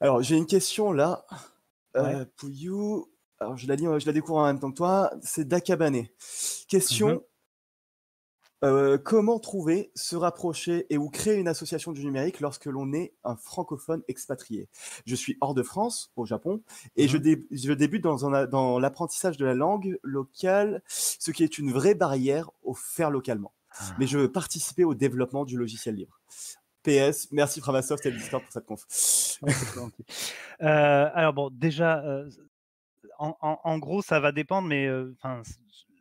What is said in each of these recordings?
Alors, j'ai une question là. Euh, Alors, je la, je la découvre en même temps que toi. C'est Dakabane. Question mhm. euh, Comment trouver, se rapprocher et ou créer une association du numérique lorsque l'on est un francophone expatrié Je suis hors de France, au Japon, et je, mhm. débute dans, dans l'apprentissage de la langue locale, ce qui est une vraie barrière au faire localement. Ah. Mais je veux participer au développement du logiciel libre. PS, merci Framasoft et le Discord pour cette conf. Ah, euh, alors bon, déjà, euh, en, gros, ça va dépendre, mais euh,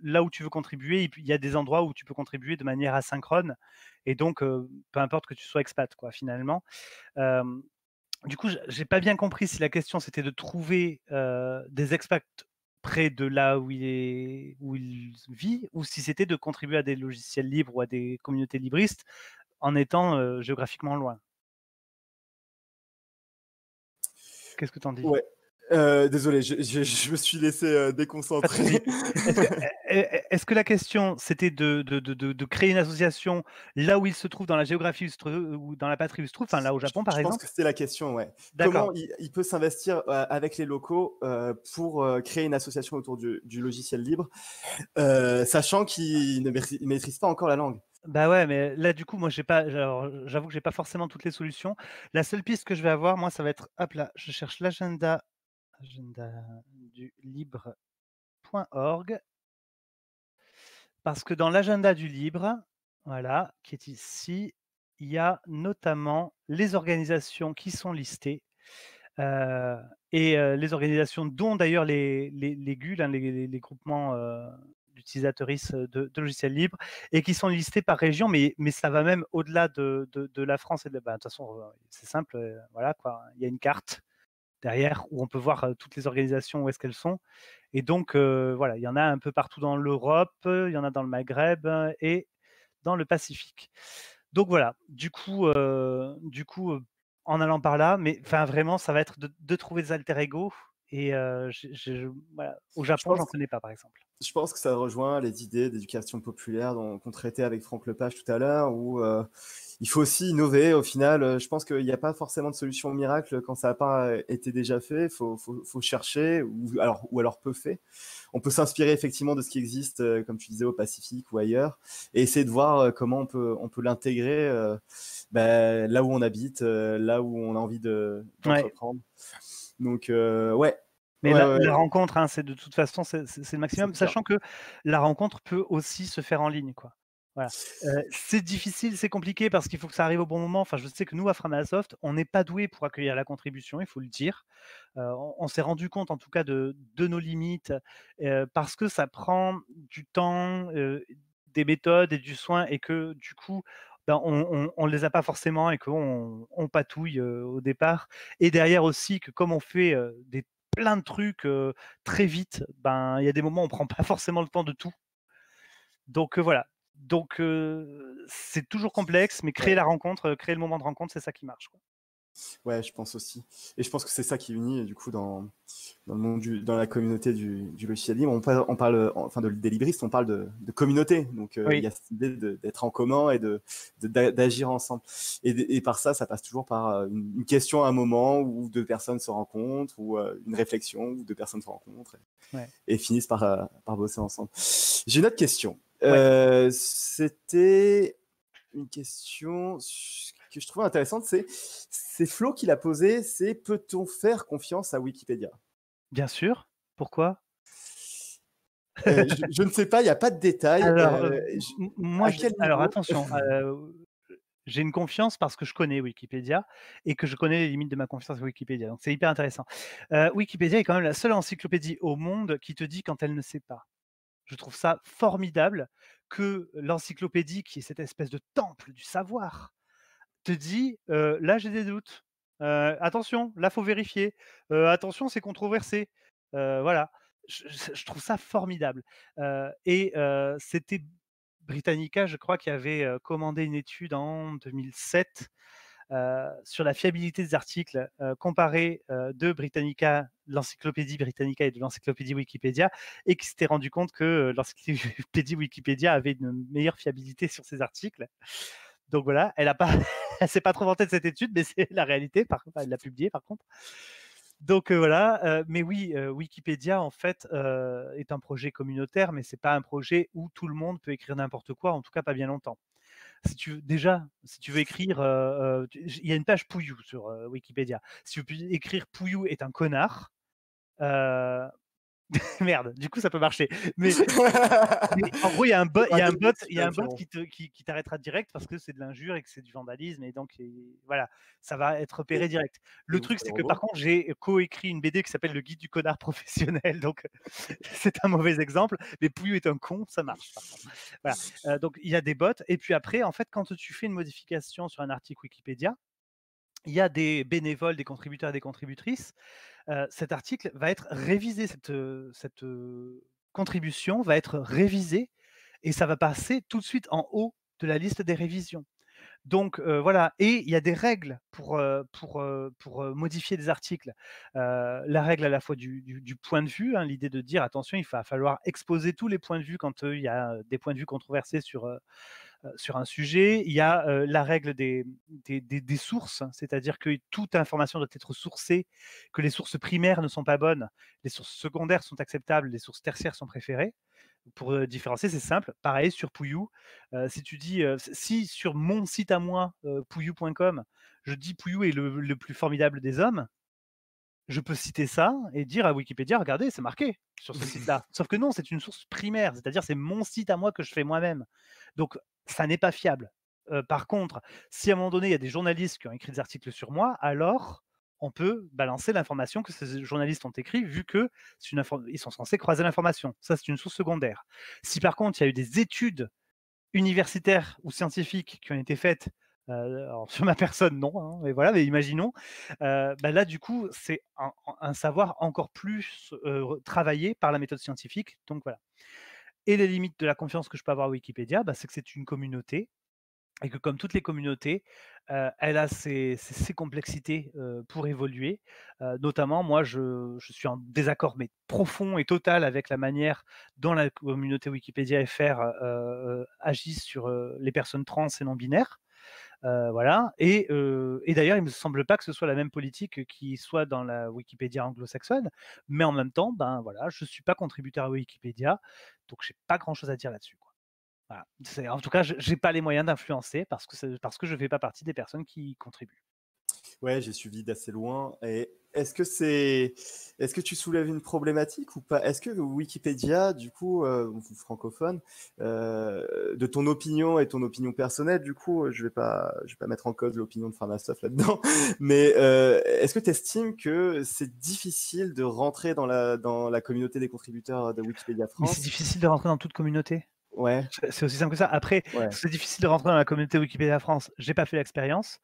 là où tu veux contribuer, il y a des endroits où tu peux contribuer de manière asynchrone, et donc peu importe que tu sois expat, quoi, finalement. du coup, j'ai pas bien compris si la question c'était de trouver des expats près de là où il, est, où il vit, ou si c'était de contribuer à des logiciels libres ou à des communautés libristes en étant géographiquement loin. Qu'est-ce que tu en dis désolé, je, me suis laissé déconcentrer. Est-ce que, la question, c'était de, créer une association là où il se trouve, dans la géographie ou dans la patrie où il se trouve, enfin là au Japon par exemple Je pense que c'était la question, ouais. Comment il, peut s'investir avec les locaux pour créer une association autour du logiciel libre, sachant qu'il ne maîtrise pas encore la langue bah ouais, mais là du coup, moi j'ai pas, j'avoue que j'ai pas forcément toutes les solutions. La seule piste que je vais avoir, moi, ça va être, hop là, je cherche l'agenda, du libre.org, parce que dans l'agenda du libre, voilà, qui est ici, il y a notamment les organisations qui sont listées. Euh, et euh, les organisations, dont d'ailleurs les, les, les GUL, hein, les, groupements euh, d'utilisatrices euh, de, logiciels libres et qui sont listés par région, mais, mais ça va même au-delà de, la France. Et de, bah, toute façon, euh, c'est simple, euh, voilà Il y a une carte derrière où on peut voir toutes les organisations où est-ce qu'elles sont. Et donc voilà, il y en a un peu partout dans l'Europe, il y en a dans le Maghreb et dans le Pacifique. Donc voilà, du coup, du coup, en allant par là, mais vraiment, ça va être de, trouver des alter ego. Et euh, je, je, j'en connais pas, par exemple je pense que ça rejoint les idées d'éducation populaire qu'on traitait avec Franck Lepage tout à l'heure, où euh, il faut aussi innover. Au final, euh, je pense qu'il n'y a pas forcément de solution miracle quand ça n'a pas euh, été déjà fait. Il faut, chercher, ou alors, ou alors peu fait. On peut s'inspirer effectivement de ce qui existe, comme tu disais, au Pacifique ou ailleurs, et essayer de voir comment on peut, on peut l'intégrer ben, là où on habite, là où on a envie de, prendre. Donc, ouais, mais la, rencontre, hein, c'est de toute façon, c'est le maximum, sachant que la rencontre peut aussi se faire en ligne. quoi. Voilà. Euh, c'est difficile, c'est compliqué parce qu'il faut que ça arrive au bon moment. Enfin, je sais que nous, à Framasoft on n'est pas doué pour accueillir la contribution, il faut le dire. Euh, on, s'est rendu compte, en tout cas, de, de nos limites euh, parce que ça prend du temps, des méthodes et du soin et que, du coup, ben, on ne les a pas forcément et qu'on on patouille au départ. Et derrière aussi que comme on fait des plein de trucs très vite, ben il y a des moments où on prend pas forcément le temps de tout. Donc voilà. Donc c'est toujours complexe, mais créer la rencontre, créer le moment de rencontre, c'est ça qui marche. Ouais, je pense aussi. Et je pense que c'est ça qui unit, du coup, dans, le monde dans la communauté du, du logiciel libre. On parle, parle enfin, de, des on parle de, communauté. Donc, euh, il y a cette idée d'être en commun et de, d'agir ensemble. Et, et, par ça, ça passe toujours par euh, une, question à un moment où deux personnes se rencontrent, ou euh, une réflexion où deux personnes se rencontrent et, finissent par, par bosser ensemble. J'ai une autre question. C'était une question que je trouve intéressante, c'est, ces Flo qui l'a posé, c'est peut-on faire confiance à Wikipédia Bien sûr. Pourquoi euh, je, ne sais pas, il n'y a pas de détails. Alors, euh, euh, moi, alors attention, j'ai une confiance parce que je connais Wikipédia et que je connais les limites de ma confiance à Wikipédia. Donc, c'est hyper intéressant. Wikipédia est quand même la seule encyclopédie au monde qui te dit quand elle ne sait pas. Je trouve ça formidable que l'encyclopédie, qui est cette espèce de temple du savoir, te dit là j'ai des doutes. attention, là faut vérifier. attention, c'est controversé. voilà. Je, trouve ça formidable. et c'était Britannica, je crois, qui avait commandé une étude en 2007 sur la fiabilité des articles comparés de Britannica, l'encyclopédie Britannica et de l'encyclopédie Wikipédia, et qui s'était rendu compte que l'encyclopédie Wikipédia avait une meilleure fiabilité sur ses articles. Donc voilà, elle a pas, s'est pas trop vantée de cette étude, mais c'est la réalité. Par elle l'a publiée par contre. Donc euh, voilà, euh, mais oui, euh, Wikipédia en fait est un projet communautaire, mais c'est pas un projet où tout le monde peut écrire n'importe quoi, en tout cas pas bien longtemps. Si tu déjà, si tu veux écrire, il y a une page Pouillou sur Wikipédia. Si tu veux écrire Pouillou est un connard, Merde, du coup ça peut marcher. Mais, en gros, il y a un, bot, un bot, qui, t'arrêtera direct parce que c'est de l'injure et que c'est du vandalisme et donc voilà, ça va être repéré direct. Le truc c'est que par contre j'ai coécrit une BD qui s'appelle Le Guide du connard professionnel, donc c'est un mauvais exemple. Mais Pouillou est un con, ça marche. Euh, donc il y a des bots et puis après en fait quand tu fais une modification sur un article Wikipédia, il y a des bénévoles, des contributeurs et des contributrices cet article va être révisé, cette, contribution va être révisée et ça va passer tout de suite en haut de la liste des révisions. Donc voilà, et il y a des règles pour, pour, pour modifier des articles. la règle à la fois du, point de vue, hein, l'idée de dire attention, il va falloir exposer tous les points de vue quand il y a des points de vue controversés sur, euh, sur un sujet. Il y a euh, la règle des, des, sources, c'est-à-dire que toute information doit être sourcée, que les sources primaires ne sont pas bonnes, les sources secondaires sont acceptables, les sources tertiaires sont préférées. Pour euh, différencier, c'est simple. Pareil sur Pouyou, si tu dis, si sur mon site à moi, Pouyou.com, je dis Pouyou est le, plus formidable des hommes, je peux citer ça et dire à Wikipédia, regardez, c'est marqué sur ce site-là. Sauf que non, c'est une source primaire, c'est-à-dire c'est mon site à moi que je fais moi-même. Donc ça n'est pas fiable. par contre, si à un moment donné, il y a des journalistes qui ont écrit des articles sur moi, alors on peut balancer l'information que ces journalistes ont écrit, vu que une ils sont censés croiser l'information. Ça, c'est une source secondaire. Si par contre, il y a eu des études universitaires ou scientifiques qui ont été faites sur ma personne, non, hein, mais voilà, mais imaginons. Bah, là, du coup, c'est un, savoir encore plus travaillé par la méthode scientifique. Donc voilà et les limites de la confiance que je peux avoir à Wikipédia, bah, c'est que c'est une communauté et que comme toutes les communautés, elle a ses, complexités pour évoluer. notamment, moi, je, je, suis en désaccord mais profond et total avec la manière dont la communauté Wikipédia FR agit sur les personnes trans et non binaires. Euh, voilà. Et, d'ailleurs, il ne me semble pas que ce soit la même politique qui soit dans la Wikipédia anglo-saxonne. Mais en même temps, ben voilà, je ne suis pas contributeur à Wikipédia, donc j'ai pas grand-chose à dire là-dessus. Voilà. En tout cas, je n'ai pas les moyens d'influencer parce que, parce que je ne fais pas partie des personnes qui contribuent. Ouais, j'ai suivi d'assez loin. Et est-ce que c'est, est-ce que tu soulèves une problématique ou pas Est-ce que Wikipédia, du coup, euh, francophone, euh, de ton opinion et ton opinion personnelle, du coup, euh, je vais pas, je vais pas mettre en cause l'opinion de Farmastuff là-dedans, mais est-ce que tu estimes que c'est difficile de rentrer dans la dans la communauté des contributeurs de Wikipédia France c'est difficile de rentrer dans toute communauté. C'est aussi simple que ça. Après, c'est difficile de rentrer dans la communauté Wikipédia France. J'ai pas fait l'expérience.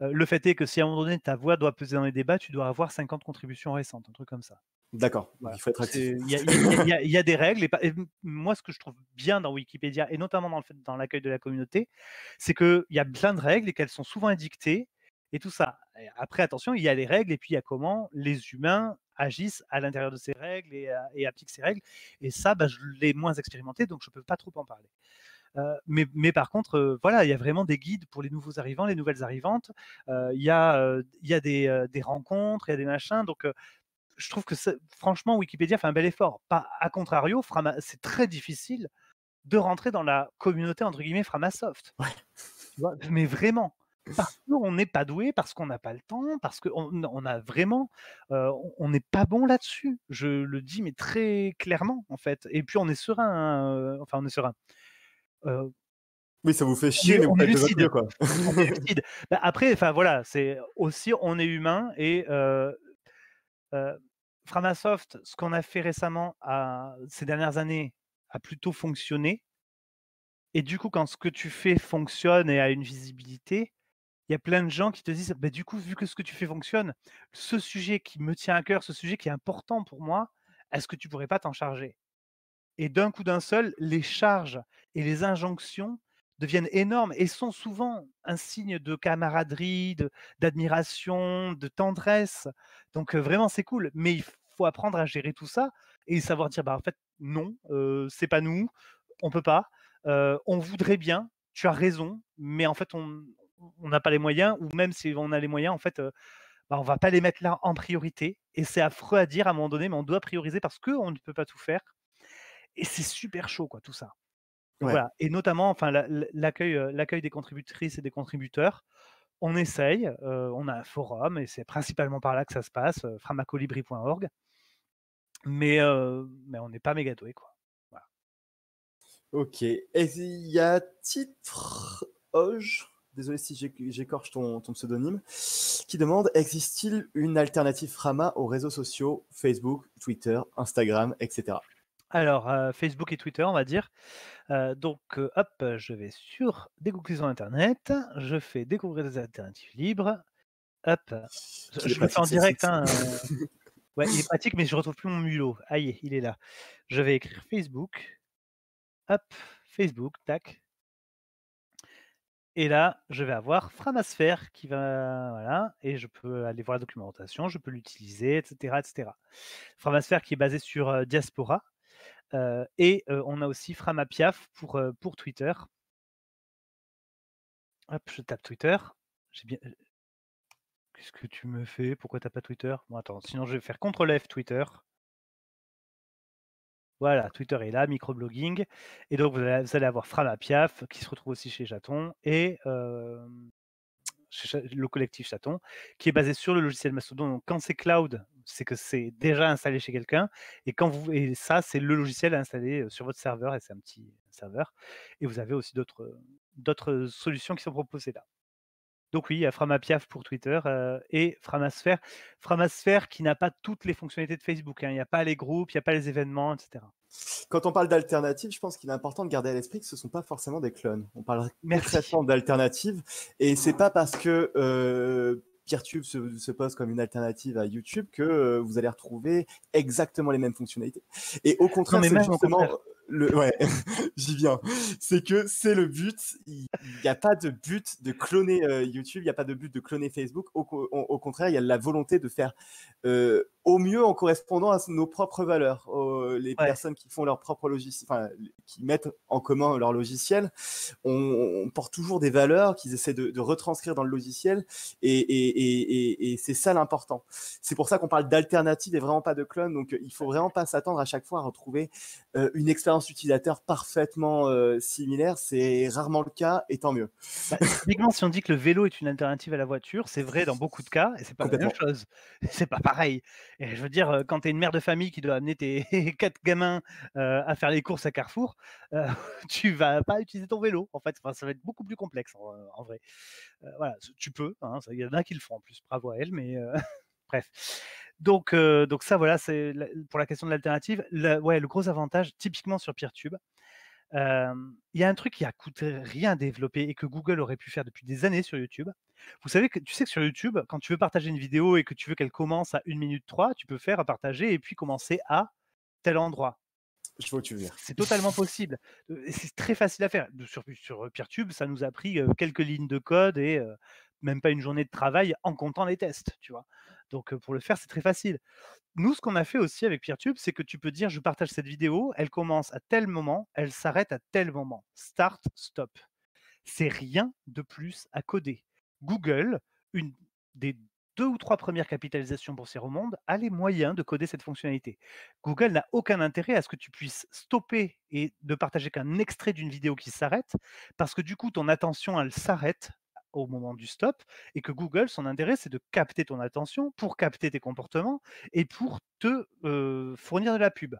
Euh, le fait est que si à un moment donné ta voix doit peser dans les débats, tu dois avoir 50 contributions récentes, un truc comme ça. D'accord. Il faut être actif. Il y, a des règles. Et, moi, ce que je trouve bien dans Wikipédia et notamment dans dans l'accueil de la communauté, c'est qu'il y a plein de règles et qu'elles sont souvent indiquées et tout ça. Après, attention, il y a les règles et puis il y a comment les humains agissent à l'intérieur de ces règles et, appliquent ces règles. Et ça, bah, je l'ai moins expérimenté, donc je ne peux pas trop en parler. Euh, mais, par contre, euh, voilà, il y a vraiment des guides pour les nouveaux arrivants, les nouvelles arrivantes. Euh, il, y a, il y des, rencontres, il y a des machins. Donc, je trouve que franchement, Wikipédia fait un bel effort. Pas à contrario, c'est très difficile de rentrer dans la communauté entre guillemets Framasoft. mais vraiment parce qu'on n'est pas doué, parce qu'on n'a pas le temps, parce qu'on on a vraiment, on n'est pas bon là-dessus. Je le dis, mais très clairement, en fait. Et puis on est serein, hein, enfin on est serein. Euh, oui, ça vous fait chier, mais, on est vous quoi. Bah, après, enfin voilà, c'est aussi on est humain et euh, Framasoft, ce qu'on a fait récemment, à, ces dernières années, a plutôt fonctionné. Et du coup, quand ce que tu fais fonctionne et a une visibilité, il y a plein de gens qui te disent «Bah, du coup, vu que ce que tu fais fonctionne, ce sujet qui me tient à cœur, ce sujet qui est important pour moi, est-ce que tu pourrais pas t'en charger Et d'un coup d'un seul, les charges et les injonctions deviennent énormes et sont souvent un signe de camaraderie, d'admiration, de, tendresse. Donc vraiment, c'est cool. Mais il faut apprendre à gérer tout ça et savoir dire bah, en fait, non, euh, c'est pas nous, on peut pas. on voudrait bien, tu as raison, mais en fait, on on n'a pas les moyens, ou même si on a les moyens, en fait, euh, bah, on va pas les mettre là en priorité. Et c'est affreux à dire à un moment donné, mais on doit prioriser parce qu'on ne peut pas tout faire. Et c'est super chaud, quoi, tout ça. Voilà. Et notamment, enfin, euh, l'accueil, des contributrices et des contributeurs. On essaye, euh, on a un forum et c'est principalement par là que ça se passe, framacolibri.org. Mais, mais on n'est pas méga doué, quoi. Ok. Et il y a titre désolé si j'écorche ton, pseudonyme, qui demande existe-t-il une alternative Frama aux réseaux sociaux Facebook, Twitter, Instagram, etc. Alors, euh, Facebook et Twitter, on va dire. Euh, donc, euh, hop, je vais sur Découvrir Internet, je fais découvrir des alternatives libres. Hop, je, le fais en direct. Hein. ouais, il est pratique, mais je retrouve plus mon mulot. Aïe, il est là. Je vais écrire Facebook. Hop, Facebook, tac. Et là, je vais avoir Framasphère qui va, voilà, et je peux aller voir la documentation, je peux l'utiliser, etc., etc. Framasphère qui est basé sur Diaspora. et on a aussi Framapiaf pour, pour Twitter. Hop, je tape Twitter. bien. Qu'est-ce que tu me fais Pourquoi tu n'as pas Twitter Bon, attends, sinon je vais faire CTRL F Twitter. Voilà, Twitter est là, microblogging. Et donc, vous allez, avoir Framapiaf, qui se retrouve aussi chez Chaton, et le collectif Chaton, qui est basé sur le logiciel Mastodon. Donc, quand c'est cloud, c'est que c'est déjà installé chez quelqu'un. Et, quand vous, et ça, c'est le logiciel installé sur votre serveur, et c'est un petit serveur. Et vous avez aussi d'autres solutions qui sont proposées là. Donc oui, il y a Framapiaf pour Twitter euh, et Framasphère. Framasphère qui n'a pas toutes les fonctionnalités de Facebook. Hein. Il n'y a pas les groupes, il n'y a pas les événements, etc. Quand on parle d'alternatives, je pense qu'il est important de garder à l'esprit que ce ne sont pas forcément des clones. On parle concrètement d'alternatives. Et c'est pas parce que euh, PeerTube se, pose comme une alternative à YouTube que euh, vous allez retrouver exactement les mêmes fonctionnalités. Et au contraire, c'est justement... Contraire le, ouais, j'y viens. C'est que c'est le but. Il n'y a pas de but de cloner euh, YouTube, il n'y a pas de but de cloner Facebook. Au, contraire, il y a la volonté de faire euh, au mieux en correspondant à nos propres valeurs. les personnes qui font leur propre logiciel, enfin, qui mettent en commun leur logiciel, on, porte toujours des valeurs qu'ils essaient de, retranscrire dans le logiciel. Et, c'est ça l'important. C'est pour ça qu'on parle d'alternative et vraiment pas de clone. Donc, il faut vraiment pas s'attendre à chaque fois à retrouver euh, une expérience utilisateurs utilisateur parfaitement similaires, euh, similaire. C'est rarement le cas, et tant mieux. Bah, si on dit que le vélo est une alternative à la voiture, c'est vrai dans beaucoup de cas, et c'est pas la même chose. C'est pas pareil. Et je veux dire, euh, quand tu es une mère de famille qui doit amener tes quatre gamins euh, à faire les courses à Carrefour, tu vas pas utiliser ton vélo. En fait, enfin, ça va être beaucoup plus complexe en, vrai. voilà, tu peux. Hein, il y en a qui le font en plus. Bravo à elle, mais Bref. Donc, euh, donc ça, voilà, c'est pour la question de l'alternative. Le, ouais, le gros avantage, typiquement sur PeerTube, euh, il y a un truc qui a coûté rien à développer et que Google aurait pu faire depuis des années sur YouTube. Vous savez que tu sais que sur YouTube, quand tu veux partager une vidéo et que tu veux qu'elle commence à 1 minute 3, tu peux faire à partager et puis commencer à tel endroit. Je vois tu veux dire. C'est totalement possible. Euh, c'est très facile à faire. Sur, PeerTube, ça nous a pris quelques lignes de code et même pas une journée de travail en comptant les tests, tu vois. Donc pour le faire, c'est très facile. Nous, ce qu'on a fait aussi avec PeerTube, c'est que tu peux dire je partage cette vidéo, elle commence à tel moment, elle s'arrête à tel moment. Start, stop. C'est rien de plus à coder. Google, une des deux ou trois premières capitalisations pour au monde, a les moyens de coder cette fonctionnalité. Google n'a aucun intérêt à ce que tu puisses stopper et ne partager qu'un extrait d'une vidéo qui s'arrête, parce que du coup, ton attention, elle s'arrête au moment du stop, et que Google, son intérêt, c'est de capter ton attention pour capter tes comportements et pour te fournir de la pub.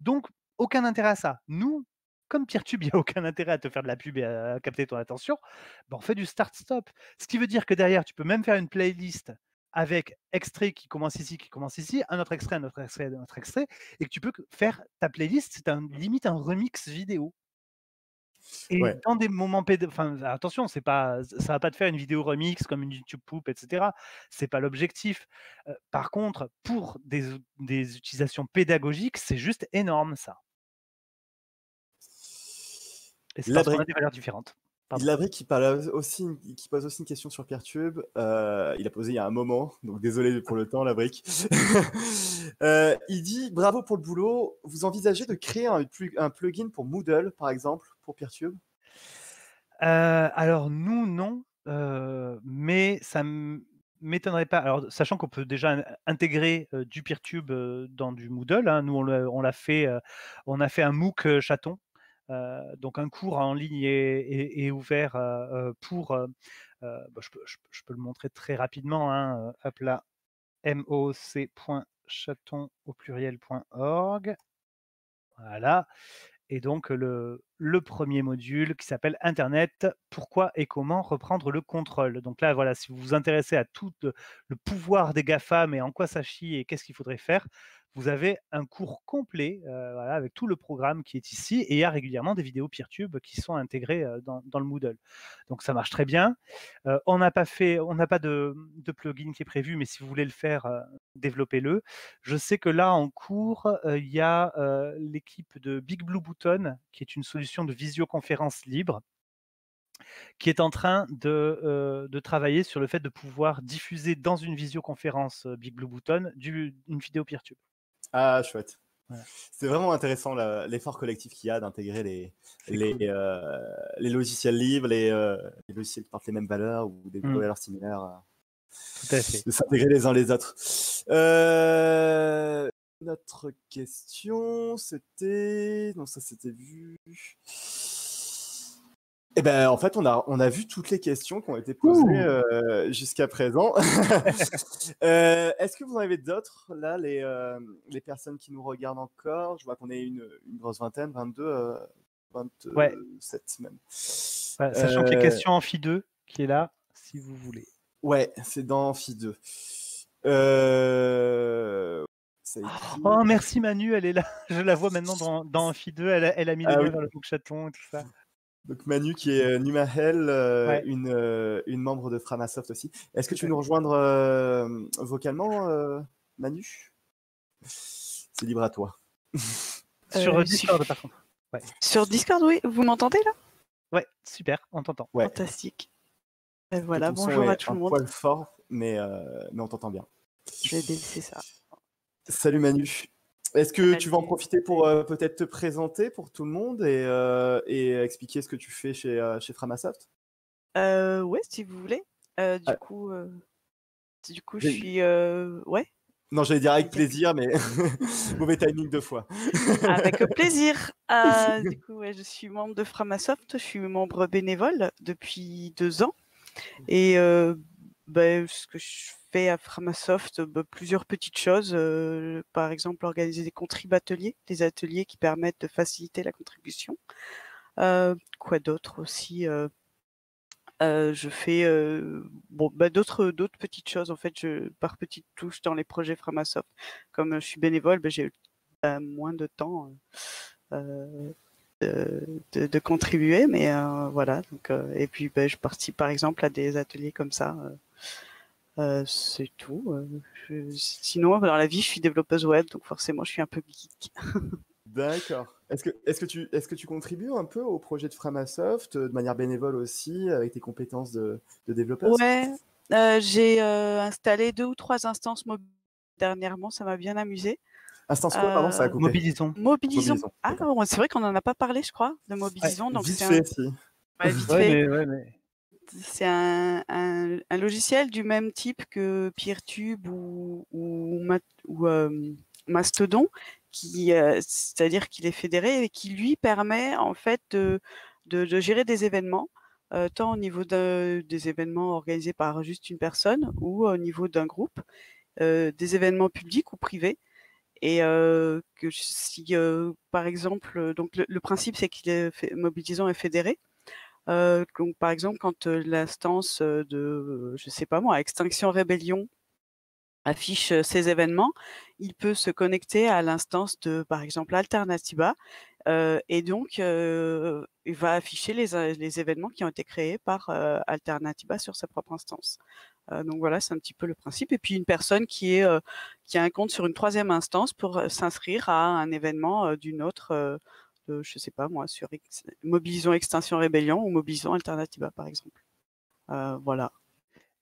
Donc, aucun intérêt à ça. Nous, comme PeerTube, il n'y a aucun intérêt à te faire de la pub et à capter ton attention, bah, on fait du start-stop. Ce qui veut dire que derrière, tu peux même faire une playlist avec extrait qui commence ici, qui commence ici, un autre extrait, un autre extrait, un autre extrait, et que tu peux faire ta playlist, c'est un, limite un remix vidéo. Et dans des moments attention, c'est pas ça va pas te faire une vidéo remix comme une YouTube poupe, etc. C'est pas l'objectif. Euh, par contre, pour des, utilisations pédagogiques, c'est juste énorme ça. Et c'est parce qu'on a des valeurs différentes. qui, qui pose aussi une question sur Peertube. Euh, il a posé il y a un moment, donc désolé pour le temps, Labric. euh, il dit Bravo pour le boulot. Vous envisagez de créer un plugin pour Moodle, par exemple, pour Peertube euh, Alors, nous, non. Euh, mais ça m'étonnerait pas. Alors, sachant qu'on peut déjà intégrer euh, du PeerTube dans du Moodle, hein, nous on l'a, fait, on a fait un MOOC chaton. donc un cours en ligne est, ouvert pour, je, peux, le montrer très rapidement, hein, hop là, moc.chaton au pluriel.org. Voilà et donc le, premier module qui s'appelle Internet, pourquoi et comment reprendre le contrôle. Donc là, voilà, si vous vous intéressez à tout euh, le, pouvoir des GAFA, mais en quoi ça chie et qu'est-ce qu'il faudrait faire, vous avez un cours complet euh, avec tout le programme qui est ici et il y a régulièrement des vidéos PeerTube qui sont intégrées euh, dans, le Moodle. Donc ça marche très bien. Euh, on n'a pas de, plugin qui est prévu, mais si vous voulez le faire, développez-le. Je sais que là en cours, il y a l'équipe de Big qui est une solution de visioconférence libre qui est en train de, travailler sur le fait de pouvoir diffuser dans une visioconférence Big une vidéo PeerTube. Ah, chouette. C'est vraiment intéressant l'effort collectif qu'il y a d'intégrer les, euh, les, logiciels libres, euh, les, logiciels qui portent les mêmes valeurs ou des mm. valeurs similaires. Euh, Tout à fait. De s'intégrer les uns les autres. notre question, c'était. Non, ça c'était vu. Eh ben, en fait, on a, on a vu toutes les questions qui ont été posées euh, jusqu'à présent. Euh, est-ce que vous en avez d'autres, là, euh, les, personnes qui nous regardent encore Je vois qu'on est une, grosse vingtaine, 22, 27 même. sachant qu'il y a question Amphi 2 qui est là, si vous voulez. Ouais, c'est dans Amphi 2. Oh, merci Manu, elle est là. Je la vois maintenant dans, dans Amphi 2. Elle a, mis le ah dans le bouc chaton et tout ça. Donc Manu qui est euh, Numahel, euh, euh, une, membre de Framasoft aussi. Est-ce que tu veux nous rejoindre vocalement, Manu C'est libre à toi. sur Discord par contre. Sur Discord, oui. Vous m'entendez là Ouais, super, on t'entend. Fantastique. Ben voilà, bonjour à tout le monde. Un poil fort, mais, on t'entend bien. Je vais ça. Salut Manu. Est-ce que bah, tu vas en profiter pour euh, peut-être te présenter pour tout le monde et, euh, expliquer ce que tu fais chez, euh, chez Framasoft Oui, si vous voulez. du, coup, du coup, je suis. ouais. Non, j'allais dire avec plaisir, mais mauvais timing deux fois. avec plaisir. du coup, ouais, je suis membre de Framasoft. Je suis membre bénévole depuis deux ans. Et ben, ce que je fais à Framasoft, ben, plusieurs petites choses. par exemple, organiser des contrib ateliers, des ateliers qui permettent de faciliter la contribution. quoi d'autre aussi Je fais bon, ben d'autres d'autres petites choses en fait, je, par petites touches dans les projets Framasoft. Comme je suis bénévole, ben, j'ai moins de temps. De, contribuer, mais voilà. Donc, et puis, ben, je participe par exemple à des ateliers comme ça, euh, c'est tout. Euh, sinon, dans la vie, je suis développeuse web, donc forcément, je suis un peu geek. D'accord. Est-ce que, est-ce, que tu, est-ce que tu contribues un peu au projet de Framasoft, euh, de manière bénévole aussi, avec tes compétences de, de développeur Ouais, j'ai installé deux ou trois instances mobiles dernièrement, ça m'a bien amusé. Instance quoi, pardon, ça a coupé. Mobilisons. Ah, c'est vrai qu'on n'en a pas parlé, je crois, de Mobilisons. donc vite Ouais, ouais, mais c'est un, logiciel du même type que PeerTube ou, ou, euh, Mastodon, euh, c'est-à-dire qu'il est fédéré et qui lui permet en fait de, gérer des événements, euh, tant au niveau des événements organisés par juste une personne ou au niveau d'un groupe, des événements publics ou privés. Et que si, par exemple, donc le principe c'est qu'il est mobilisant et fédéré. Euh, donc, par exemple, quand l'instance de, je sais pas moi, Extinction Rébellion affiche ces événements, il peut se connecter à l'instance de, par exemple, alternativa, euh, et donc euh, il va afficher les, les, événements qui ont été créés par alternativa sur sa propre instance. donc voilà, c'est un petit peu le principe. Et puis une personne qui est qui a un compte sur une troisième instance pour s'inscrire à un événement d'une autre je je sais pas moi, sur ex Mobilisons Extinction Rébellion ou Mobilisons Alternativa, par exemple. Euh, voilà.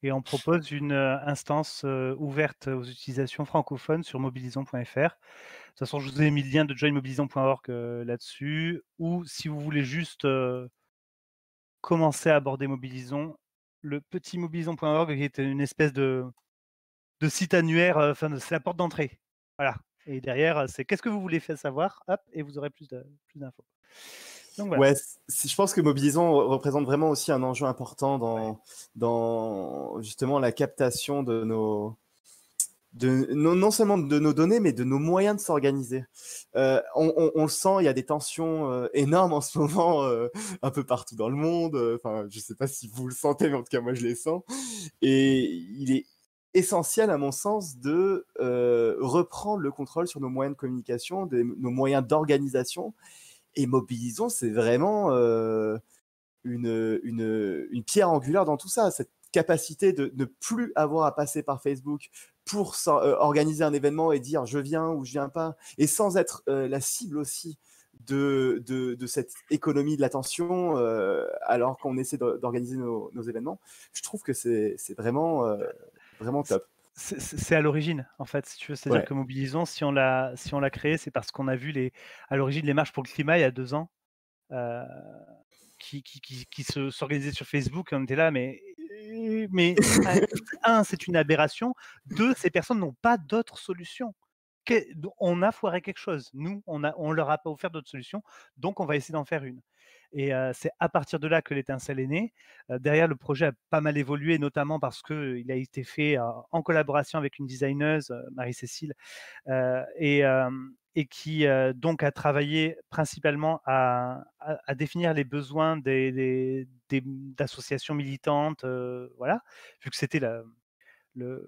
Et on propose une euh, instance euh, ouverte aux utilisations francophones sur mobilisons.fr. De toute façon, je vous ai mis le lien de joinmobilisons.org là-dessus. Ou si vous voulez juste commencer à aborder Mobilisons, le petit mobilisons.org qui est une espèce de, de site annuaire, enfin, c'est la porte d'entrée. Voilà, et derrière, c'est qu'est-ce que vous voulez faire savoir, hop, et vous aurez plus d'infos. Plus voilà. Ouais, je pense que Mobilisons représente vraiment aussi un enjeu important dans, dans justement la captation de nos, de, non, seulement de nos données, mais de nos moyens de s'organiser. on, le sent, il y a des tensions énormes en ce moment, un peu partout dans le monde. Enfin, je ne sais pas si vous le sentez, mais en tout cas, moi, je les sens. Et il est essentiel à mon sens de euh, reprendre le contrôle sur nos moyens de communication, nos moyens d'organisation. Et mobilisons, c'est vraiment euh, une, une, pierre angulaire dans tout ça, cette capacité de ne plus avoir à passer par Facebook pour euh, organiser un événement et dire je viens ou je viens pas, et sans être la cible aussi de, de, cette économie de l'attention alors qu'on essaie d'organiser nos, nos, événements. Je trouve que c'est vraiment c'est à l'origine, en fait, si tu veux. cest dire que Mobilisons, si on l'a si créé, c'est parce qu'on a vu les, à l'origine les marches pour le climat il y a deux ans, euh, qui, qui, s'organisaient sur Facebook. On était là, mais mais un, c'est une aberration. Deux, ces personnes n'ont pas d'autre solution. On a foiré quelque chose. Nous, on ne on leur a pas offert d'autres solutions, donc on va essayer d'en faire une. Et c'est à partir de là que l'étincelle est née. derrière, le projet a pas mal évolué, notamment parce qu'il a été fait en collaboration avec une designeuse, Marie-Cécile, et, et, qui donc a travaillé principalement à, définir les besoins d'associations des, des, militantes, voilà, vu que c'était la, le,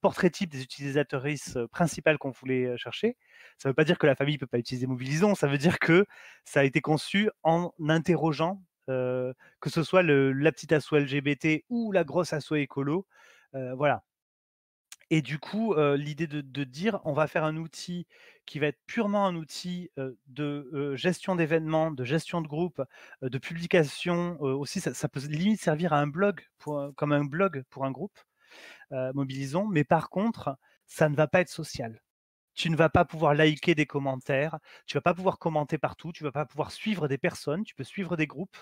portrait type des utilisateurs principales qu'on voulait euh, chercher. Ça ne veut pas dire que la famille ne peut pas utiliser Mobilisons, ça veut dire que ça a été conçu en interrogeant euh, que ce soit la petite asso LGBT ou la grosse asso écolo. Euh, voilà. Et du coup, l'idée de, dire on va faire un outil qui va être purement un outil de gestion d'événements, de gestion de groupe, de publication aussi, ça, peut limite servir à un blog, comme un blog pour un groupe. Euh, mobilisons, mais par contre, ça ne va pas être social. Tu ne vas pas pouvoir liker des commentaires, tu vas pas pouvoir commenter partout, tu vas pas pouvoir suivre des personnes, tu peux suivre des groupes,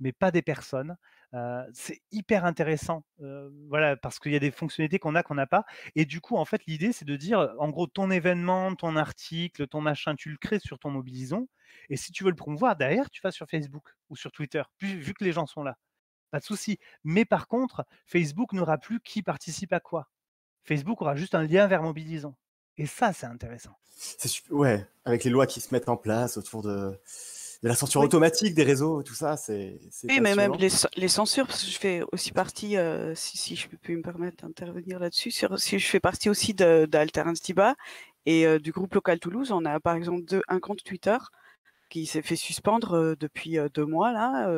mais pas des personnes. Euh, c'est hyper intéressant, euh, voilà, parce qu'il y a des fonctionnalités qu'on a qu'on n'a pas. Et du coup, en fait, l'idée, c'est de dire, en gros, ton événement, ton article, ton machin, tu le crées sur ton mobilisons Et si tu veux le promouvoir, derrière, tu vas sur Facebook ou sur Twitter, vu que les gens sont là pas de souci. Mais par contre, Facebook n'aura plus qui participe à quoi. Facebook aura juste un lien vers mobilisant. Et ça, c'est intéressant. C'est Ouais, avec les lois qui se mettent en place autour de, la censure automatique des réseaux, tout ça, c'est. Oui, mais même les, censures, je fais aussi partie, euh, si, si, je peux me permettre d'intervenir là-dessus, si je fais partie aussi d'Alter Instiba et euh, du groupe local Toulouse, on a par exemple deux, un compte Twitter qui s'est fait suspendre euh, depuis deux mois là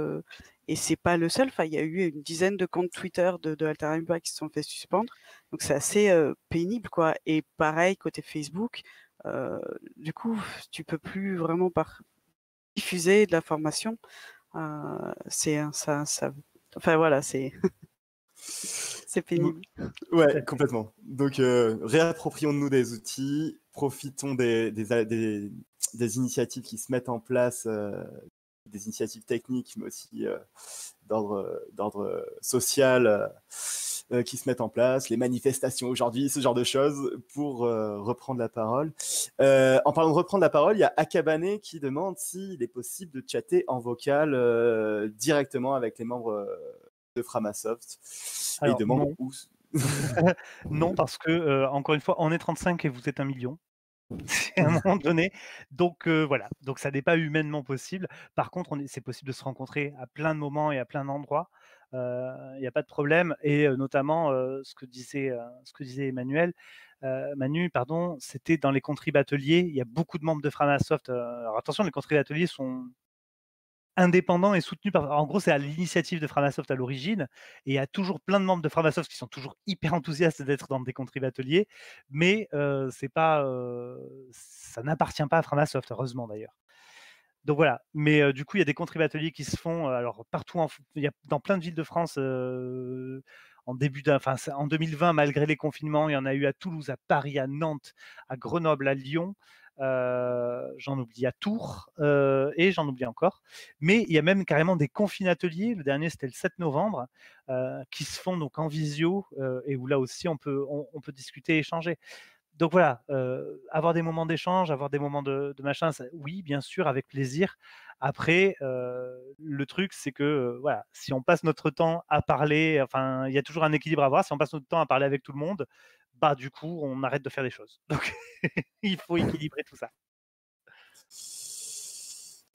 et c'est pas le seul. il y a eu une dizaine de comptes Twitter de, de Impact qui se sont fait suspendre. Donc c'est assez euh, pénible, quoi. Et pareil côté Facebook. Euh, du coup, tu peux plus vraiment par diffuser de l'information. Euh, c'est ça, Enfin voilà, c'est. c'est mm. pénible. Ouais, complètement. Donc, euh, réapproprions-nous des outils, profitons des, des, initiatives qui se mettent en place euh, des initiatives techniques, mais aussi euh, d'ordre euh, social euh, qui se mettent en place, les manifestations aujourd'hui, ce genre de choses, pour reprendre la parole. en parlant de reprendre la parole, il y a Akabane qui demande s'il est possible de chatter en vocal directement avec les membres de Framasoft. il demande non. parce que, encore une fois, on est 35 et vous êtes un million à un mmh. moment donné. Donc voilà, donc ça n'est pas humainement possible. Par contre, c'est possible de se rencontrer à plein de moments et à plein d'endroits. Il n'y a pas de problème. Et notamment, ce, que disait, ce que disait Emmanuel, Manu, pardon, c'était dans les contrib ateliers. Il y a beaucoup de membres de Framasoft. alors attention, les contrib ateliers sont indépendant et soutenu par. En gros, c'est à l'initiative de Framasoft à l'origine. Et il y a toujours plein de membres de Framasoft qui sont toujours hyper enthousiastes d'être dans des contre ateliers. Mais c'est pas, ça n'appartient pas à Framasoft, heureusement d'ailleurs. Donc voilà. Mais du coup, il y a des contre qui se font alors partout. En, il y a, dans plein de villes de France. en début d'un, en 2020, malgré les confinements, il y en a eu à Toulouse, à Paris, à Nantes, à Grenoble, à Lyon. Euh, j'en oublie à Tours euh, et j'en oublie encore. Mais il y a même carrément des confins ateliers. Le dernier, c'était le 7 novembre, euh, qui se font donc en visio et où là aussi on peut, on, peut discuter, échanger donc voilà, avoir des moments d'échange, avoir des moments de, machin, oui, bien sûr, avec plaisir. Après, le truc, c'est que voilà, si on passe notre temps à parler, enfin, il y a toujours un équilibre à avoir. Si on passe notre temps à parler avec tout le monde, bah du coup, on arrête de faire des choses. Donc, il faut équilibrer tout ça.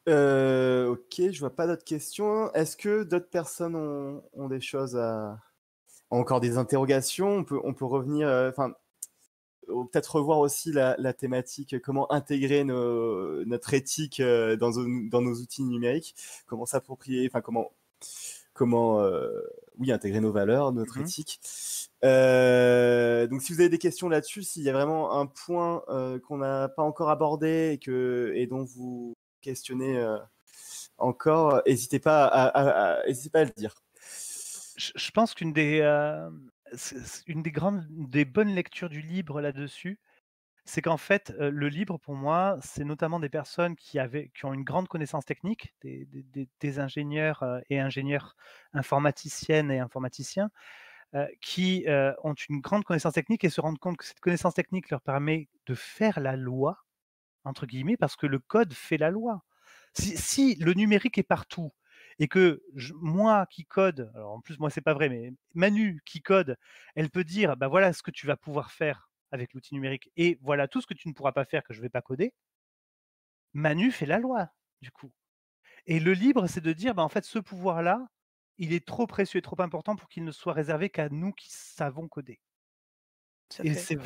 Euh, ok, je vois pas d'autres questions. Est-ce que d'autres personnes ont, des choses à encore des interrogations On peut on peut revenir, euh, enfin peut-être revoir aussi la, thématique comment intégrer notre éthique euh, dans, dans nos outils numériques, comment s'approprier, enfin comment comment oui, intégrer nos valeurs, notre mmh éthique. Euh, donc, si vous avez des questions là-dessus, s'il y a vraiment un point euh, qu'on n'a pas encore abordé et, que, et dont vous questionnez euh, encore, n'hésitez pas à, pas à le dire. Je, je pense qu'une des, une des, grandes, des bonnes lectures du livre là-dessus, c'est qu'en fait, le libre, pour moi, c'est notamment des personnes qui, avaient, qui ont une grande connaissance technique, des, ingénieurs et ingénieurs informaticiennes et informaticiens, qui ont une grande connaissance technique et se rendent compte que cette connaissance technique leur permet de faire la loi, entre guillemets, parce que le code fait la loi. Si, le numérique est partout, et que moi qui code, alors en plus moi c'est pas vrai, mais Manu qui code, elle peut dire, bah voilà ce que tu vas pouvoir faire avec l'outil numérique et voilà tout ce que tu ne pourras pas faire que je ne vais pas coder, Manu fait la loi, du coup. Et le libre, c'est de dire, bah, en fait, ce pouvoir-là, il est trop précieux et trop important pour qu'il ne soit réservé qu'à nous qui savons coder. Et c'est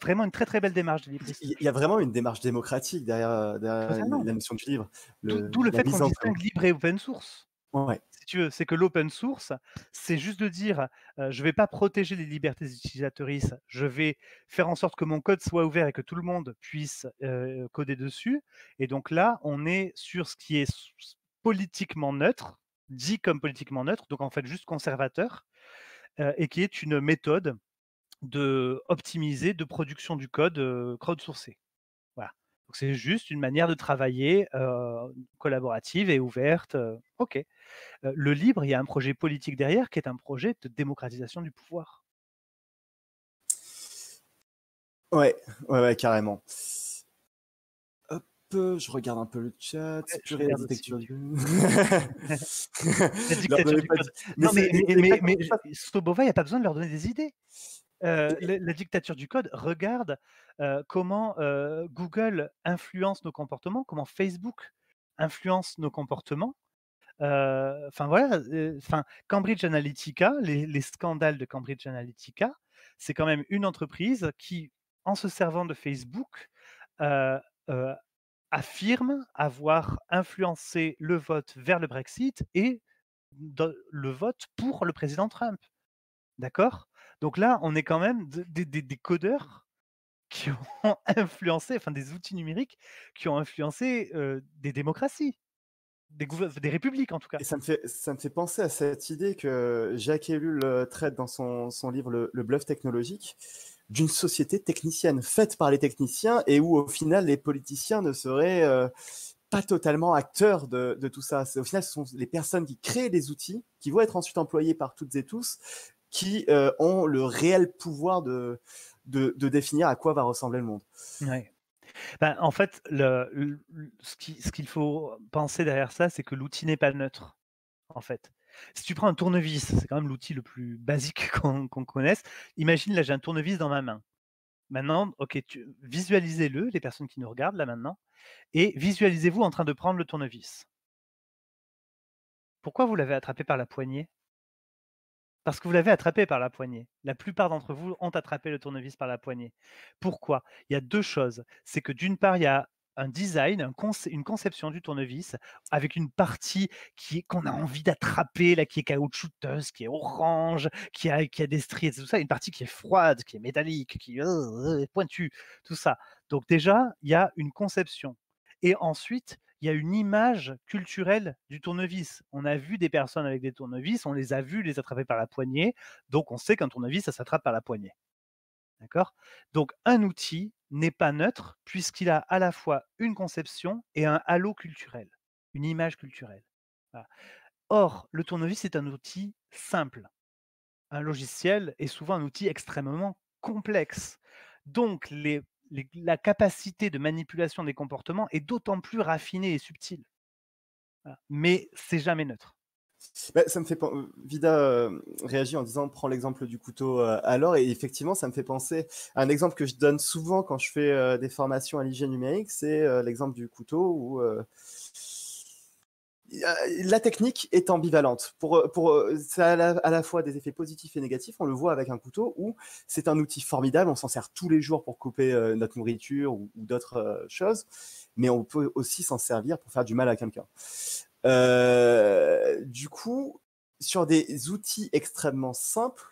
vraiment une très très belle démarche libre. Il y a vraiment une démarche démocratique derrière, la notion du livre. D'où le, fait qu'on distingue libre et open source. Ouais c'est que l'open source, c'est juste de dire, je ne vais pas protéger les libertés utilisateurs, je vais faire en sorte que mon code soit ouvert et que tout le monde puisse coder dessus. Et donc là, on est sur ce qui est politiquement neutre, dit comme politiquement neutre, donc en fait juste conservateur, et qui est une méthode de optimiser de production du code crowdsourcé c'est juste une manière de travailler collaborative et ouverte. ok. le libre, il y a un projet politique derrière qui est un projet de démocratisation du pouvoir. Ouais, ouais, carrément. Hop, je regarde un peu le chat. je dictature du. mais, il n'y a pas besoin de leur donner des idées. Euh, la, dictature du code, regarde euh, comment euh, Google influence nos comportements, comment Facebook influence nos comportements. Enfin voilà, enfin Cambridge Analytica, les, scandales de Cambridge Analytica, c'est quand même une entreprise qui, en se servant de Facebook, affirme avoir influencé le vote vers le Brexit et le vote pour le président Trump. D'accord donc là, on est quand même des, codeurs qui ont influencé, enfin des outils numériques qui ont influencé des démocraties, des, républiques en tout cas. Et ça me fait, ça me fait penser à cette idée que Jacques Ellul euh, traite dans son, livre le, bluff technologique d'une société technicienne faite par les techniciens et où au final les politiciens ne seraient euh, pas totalement acteurs de, de tout ça. Au final, ce sont les personnes qui créent les outils, qui vont être ensuite employés par toutes et tous, qui euh, ont le réel pouvoir de, de, définir à quoi va ressembler le monde. Ben, en fait, ce qu'il faut penser derrière ça, c'est que l'outil n'est pas neutre, en fait. Si tu prends un tournevis, c'est quand même l'outil le plus basique qu'on connaisse. Imagine, là, j'ai un tournevis dans ma main. Maintenant, ok, visualisez-le, les personnes qui nous regardent là maintenant, et visualisez-vous en train de prendre le tournevis. Pourquoi vous l'avez attrapé par la poignée parce que vous l'avez attrapé par la poignée. La plupart d'entre vous ont attrapé le tournevis par la poignée. Pourquoi Il y a deux choses. C'est que d'une part, il y a un design, une conception du tournevis avec une partie qui qu'on a envie d'attraper, là, qui est caoutchouteuse, qui est orange, qui a, qui des stries, tout ça, une partie qui est froide, qui est métallique, qui est euh, euh, euh, pointue, tout ça. Donc déjà, il y a une conception. Et ensuite, il y a une image culturelle du tournevis. On a vu des personnes avec des tournevis, on les a vus les attraper par la poignée, donc on sait qu'un tournevis, ça s'attrape par la poignée. D'accord Donc un outil n'est pas neutre puisqu'il a à la fois une conception et un halo culturel, une image culturelle. Or, le tournevis est un outil simple. Un logiciel est souvent un outil extrêmement complexe. Donc les la capacité de manipulation des comportements est d'autant plus raffinée et subtile. Mais c'est jamais neutre. Bah, ça me fait Vida euh, réagit en disant prends l'exemple du couteau alors euh, et effectivement ça me fait penser à un exemple que je donne souvent quand je fais euh, des formations à l'hygiène numérique c'est l'exemple du couteau où euh, la technique est ambivalente. Pour, ça a à la fois des effets positifs et négatifs. On le voit avec un couteau où c'est un outil formidable. On s'en sert tous les jours pour couper euh, notre nourriture ou, d'autres euh, choses. Mais on peut aussi s'en servir pour faire du mal à quelqu'un. du coup, sur des outils extrêmement simples,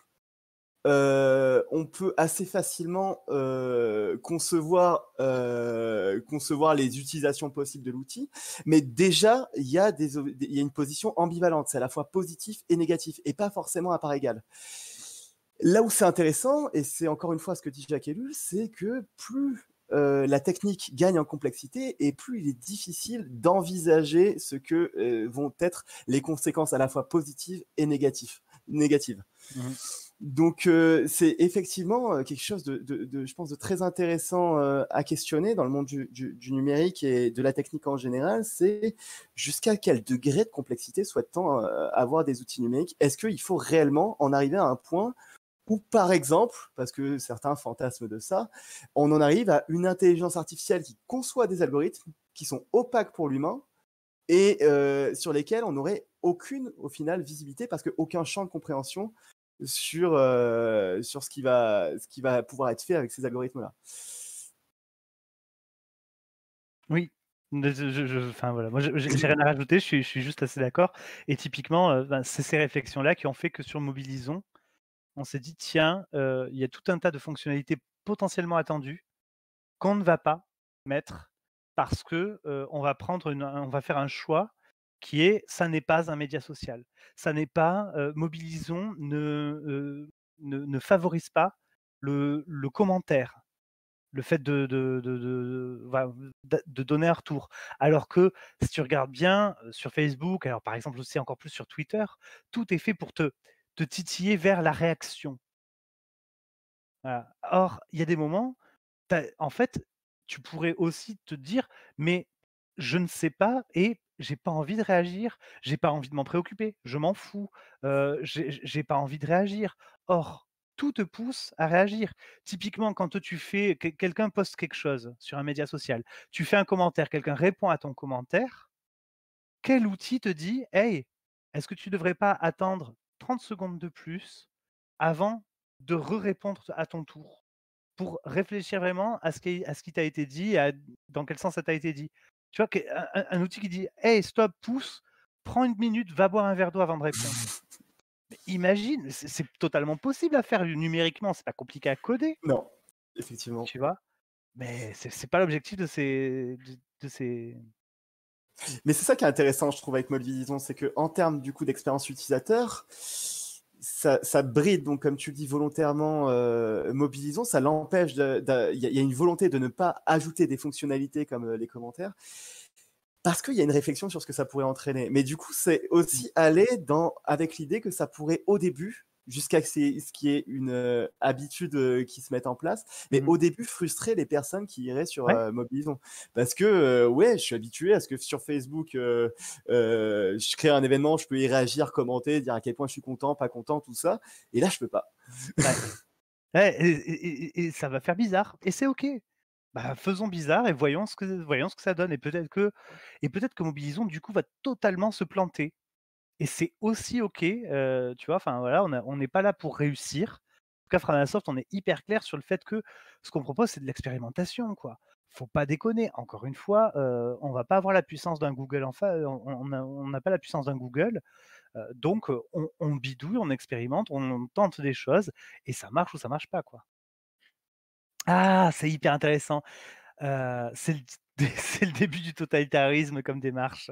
euh, on peut assez facilement euh, concevoir, euh, concevoir les utilisations possibles de l'outil, mais déjà, il y, a une position ambivalente, c'est à la fois positif et négatif, et pas forcément à part égale. Là où c'est intéressant, et c'est encore une fois ce que dit Jacques Ellul, c'est que plus la technique gagne en complexité et plus il est difficile d'envisager ce que vont être les conséquences à la fois positives et négatives. négatives. Mmh. Donc euh, c'est effectivement euh, quelque chose de, je pense, de très intéressant euh, à questionner dans le monde du, numérique et de la technique en général. C'est jusqu'à quel degré de complexité souhaite-t-on avoir des outils numériques Est-ce qu'il faut réellement en arriver à un point où, par exemple, parce que certains fantasment de ça, on en arrive à une intelligence artificielle qui conçoit des algorithmes qui sont opaques pour l'humain et sur lesquels on n'aurait aucune, au final, visibilité parce qu'aucun champ de compréhension euh, sur, ce, qui va, ce qui va pouvoir être fait avec ces algorithmes-là. Oui, je, je, j'ai rien à rajouter, je suis, juste assez d'accord. Et typiquement, euh, ben, c'est ces réflexions-là qui ont fait que sur Mobilisons, on s'est dit tiens, euh, il y a tout un tas de fonctionnalités potentiellement attendues qu'on ne va pas mettre parce que on va prendre on va faire un choix qui est ça n'est pas un média social. Ça n'est pas mobilisons ne, ne, favorise pas le, commentaire, le fait de de, donner un retour. Alors que si tu regardes bien sur Facebook, alors par exemple aussi encore plus sur Twitter, tout est fait pour te, titiller vers la réaction. Or, il y a des moments, en fait, tu pourrais aussi te dire, mais je ne sais pas, et j'ai pas envie de réagir, j'ai pas envie de m'en préoccuper, je m'en fous, euh, j'ai pas envie de réagir. Or, tout te pousse à réagir. Typiquement, quand tu fais, quelqu'un poste quelque chose sur un média social, tu fais un commentaire, quelqu'un répond à ton commentaire, quel outil te dit, hey, est-ce que tu ne devrais pas attendre 30 secondes de plus avant de répondre à ton tour pour réfléchir vraiment à ce qui, t'a été dit, dans quel sens ça t'a été dit tu vois, un, outil qui dit Hey, stop, pousse, prends une minute, va boire un verre d'eau avant de répondre. imagine, c'est totalement possible à faire numériquement, c'est pas compliqué à coder. Non, effectivement. Tu vois Mais c'est pas l'objectif de ces, de, ces, Mais c'est ça qui est intéressant, je trouve, avec Mobile c'est que en termes du coup d'expérience utilisateur, ça, bride, donc comme tu le dis volontairement, euh, mobilisons, ça l'empêche, il y, a une volonté de ne pas ajouter des fonctionnalités comme euh, les commentaires, parce qu'il y a une réflexion sur ce que ça pourrait entraîner. Mais du coup, c'est aussi mmh. aller dans, avec l'idée que ça pourrait au début jusqu'à ce qui est une euh, habitude euh, qui se mette en place. Mais mmh au début, frustrer les personnes qui iraient sur ouais. Euh, Mobilison. Parce que, ouais, je suis habitué à ce que sur Facebook, je crée un événement, je peux y réagir, commenter, dire à quel point je suis content, pas content, tout ça. Et là, je peux pas. et, ça va faire bizarre. Et c'est OK. Bah, faisons bizarre et voyons ce que, voyons ce que ça donne. Et peut-être que, et peut-être que Mobilison, du coup, va totalement se planter. Et c'est aussi OK, tu vois, enfin voilà, on n'est pas là pour réussir. En tout cas, Framasoft on est hyper clair sur le fait que ce qu'on propose, c'est de l'expérimentation, quoi. Faut pas déconner. Encore une fois, euh, on va pas avoir la puissance d'un Google Enfin, On n'a pas la puissance d'un Google. donc, on, bidouille, on expérimente, on, tente des choses et ça marche ou ça marche pas, quoi. Ah, c'est hyper intéressant. c'est le, début du totalitarisme comme démarche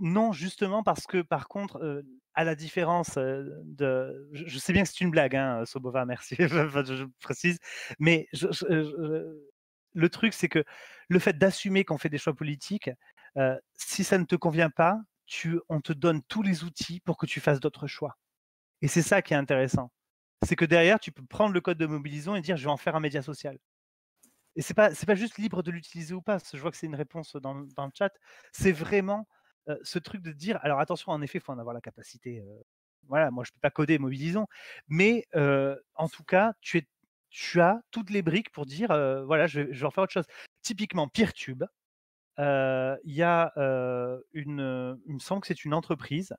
non, justement parce que par contre, à la différence de, je, sais bien que c'est une blague, hein, Sobova, merci, je, précise, mais le truc c'est que le fait d'assumer qu'on fait des choix politiques, si ça ne te convient pas, on te donne tous les outils pour que tu fasses d'autres choix. Et c'est ça qui est intéressant, c'est que derrière tu peux prendre le code de mobilisation et dire je vais en faire un média social. Et c'est pas pas juste libre de l'utiliser ou pas. Je vois que c'est une réponse dans le chat. C'est vraiment ce truc de dire, alors attention, en effet, il faut en avoir la capacité. voilà, moi, je ne peux pas coder, mobilisons. Mais en tout cas, tu, es, tu as toutes les briques pour dire, voilà, je, vais, en faire autre chose. Typiquement, PeerTube, il y a une, il me semble que c'est une entreprise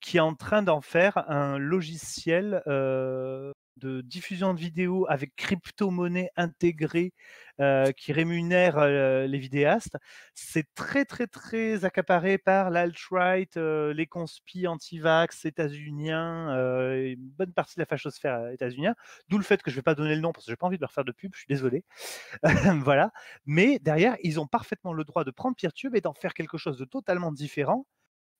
qui est en train d'en faire un logiciel de diffusion de vidéos avec crypto-monnaie intégrée euh, qui rémunèrent euh, les vidéastes. C'est très, très, très accaparé par l'alt-right, euh, les conspis anti-vax états-uniens, une bonne partie de la fachosphère états-unienne. D'où le fait que je ne vais pas donner le nom parce que je n'ai pas envie de leur faire de pub, je suis désolé. voilà. Mais derrière, ils ont parfaitement le droit de prendre PeerTube et d'en faire quelque chose de totalement différent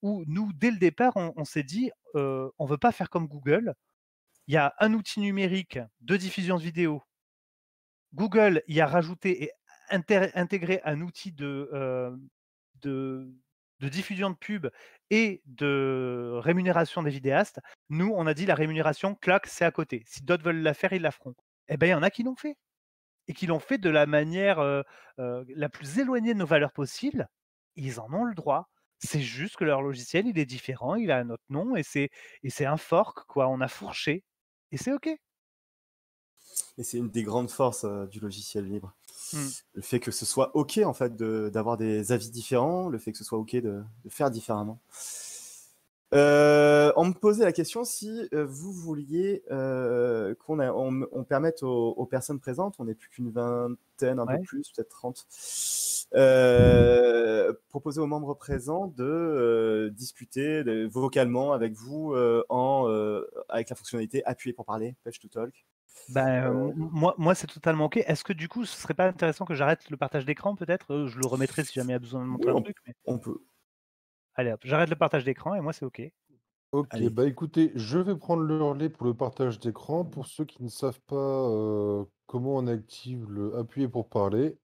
où nous, dès le départ, on, s'est dit, on ne veut pas faire comme Google. Il y a un outil numérique de diffusion de vidéos Google y a rajouté et intégré un outil euh, de, de, diffusion de pub et de rémunération des vidéastes. Nous, on a dit la rémunération, clac, c'est à côté. Si d'autres veulent la faire, ils la feront. Eh bien, il y en a qui l'ont fait. Et qui l'ont fait de la manière euh, euh, la plus éloignée de nos valeurs possibles. Ils en ont le droit. C'est juste que leur logiciel, il est différent, il a un autre nom, et c'est un fork, quoi. On a fourché, et c'est OK. Et c'est une des grandes forces euh, du logiciel libre. Hmm. Le fait que ce soit OK, en fait, d'avoir des avis différents, le fait que ce soit OK de, faire différemment. Euh, on me posait la question si euh, vous vouliez qu'on on, permette aux, personnes présentes, on n'est plus qu'une vingtaine, un peu plus, peut-être 30, proposer aux membres présents de discuter vocalement avec vous en, avec la fonctionnalité appuyer pour parler, page to talk. Ben moi, moi c'est totalement ok. Est-ce que du coup, ce serait pas intéressant que j'arrête le partage d'écran peut-être euh, Je le remettrai si jamais il y a besoin de montrer un truc. On peut. Allez j'arrête le partage d'écran et moi c'est ok. Ok, bah écoutez, je vais prendre le relais pour le partage d'écran. Pour ceux qui ne savent pas euh, comment on active le appuyer pour parler,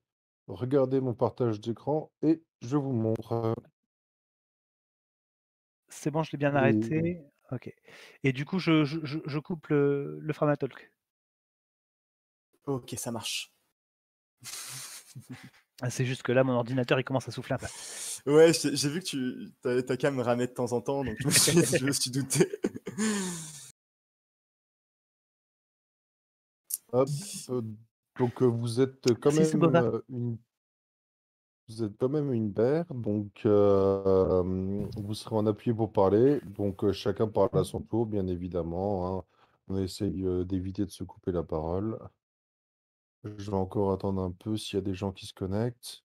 regardez mon partage d'écran et je vous montre. C'est bon, je l'ai bien arrêté. Ok. Et du coup, je, je, coupe le, le Framatalk. Ok, ça marche. Ah, c'est juste que là, mon ordinateur, il commence à souffler un peu. Ouais, j'ai vu que tu ta, cam ramait de temps en temps, donc je me suis, douté. Hop. Euh, donc euh, vous êtes quand même euh, une... vous êtes quand même une paire, donc vous serez en appui pour parler. Donc chacun parle à son tour, bien évidemment. Hein. On essaye d'éviter de se couper la parole. Je vais encore attendre un peu s'il y a des gens qui se connectent.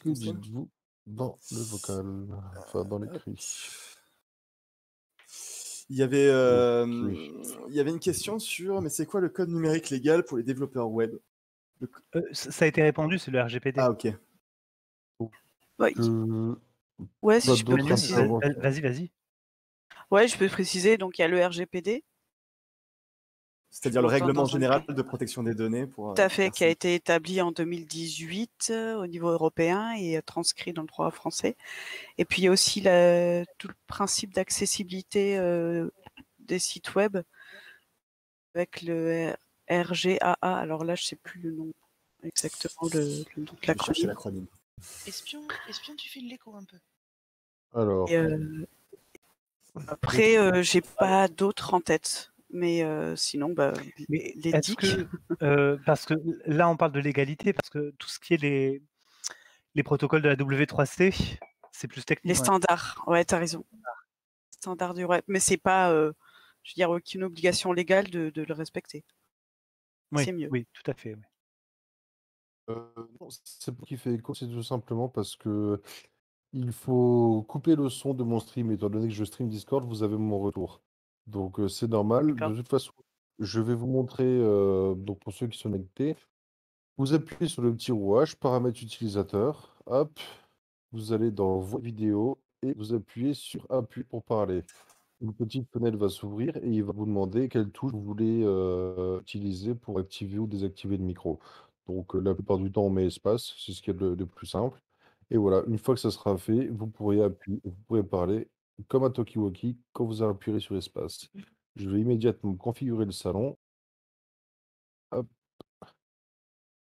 Que dites-vous dans le vocal Enfin, dans ah, l'écrit. Il y, avait, il y avait une question sur mais c'est quoi le code numérique légal pour les développeurs web euh, Ça a été répondu, c'est le RGPD. Ah, ok. Oh, ouais, si je peux préciser. Euh, vas-y, vas-y. Ouais, je peux préciser. Donc, il y a le RGPD, c'est-à-dire le règlement général de protection des données pour. Tout euh, à fait, qui a été établi en 2018 euh, au niveau européen et euh, transcrit dans le droit français. Et puis il y a aussi tout le principe d'accessibilité des sites web avec le RGAA. Alors là, je ne sais plus le nom exactement, le, l'acronyme. Espion, espion, tu fais l'écho un peu. Alors. Et, après, j'ai pas d'autres en tête. Mais sinon, bah, Mais parce que là, on parle de l'égalité, parce que tout ce qui est les, les protocoles de la W3C, c'est plus technique. Les standards, ouais, t'as raison. Standards du web, Mais c'est pas, je veux dire, aucune obligation légale de, le respecter. c'est mieux. Oui, tout à fait. c'est pour qui fait écho, c'est tout simplement parce que il faut couper le son de mon stream. Étant donné que je stream Discord, vous avez mon retour. Donc c'est normal. De toute façon, je vais vous montrer, donc pour ceux qui sont connectés, vous appuyez sur le petit rouage, paramètres utilisateur, hop, vous allez dans vos vidéos et vous appuyez sur appui pour parler. Une petite fenêtre va s'ouvrir et il va vous demander quelle touche vous voulez utiliser pour activer ou désactiver le micro. Donc la plupart du temps on met espace, c'est ce qui est le, le plus simple. Et voilà, une fois que ça sera fait, vous pourrez appuyer, vous pourrez parler comme à Tokiwoki, quand vous appuierez sur espace, je vais immédiatement configurer le salon.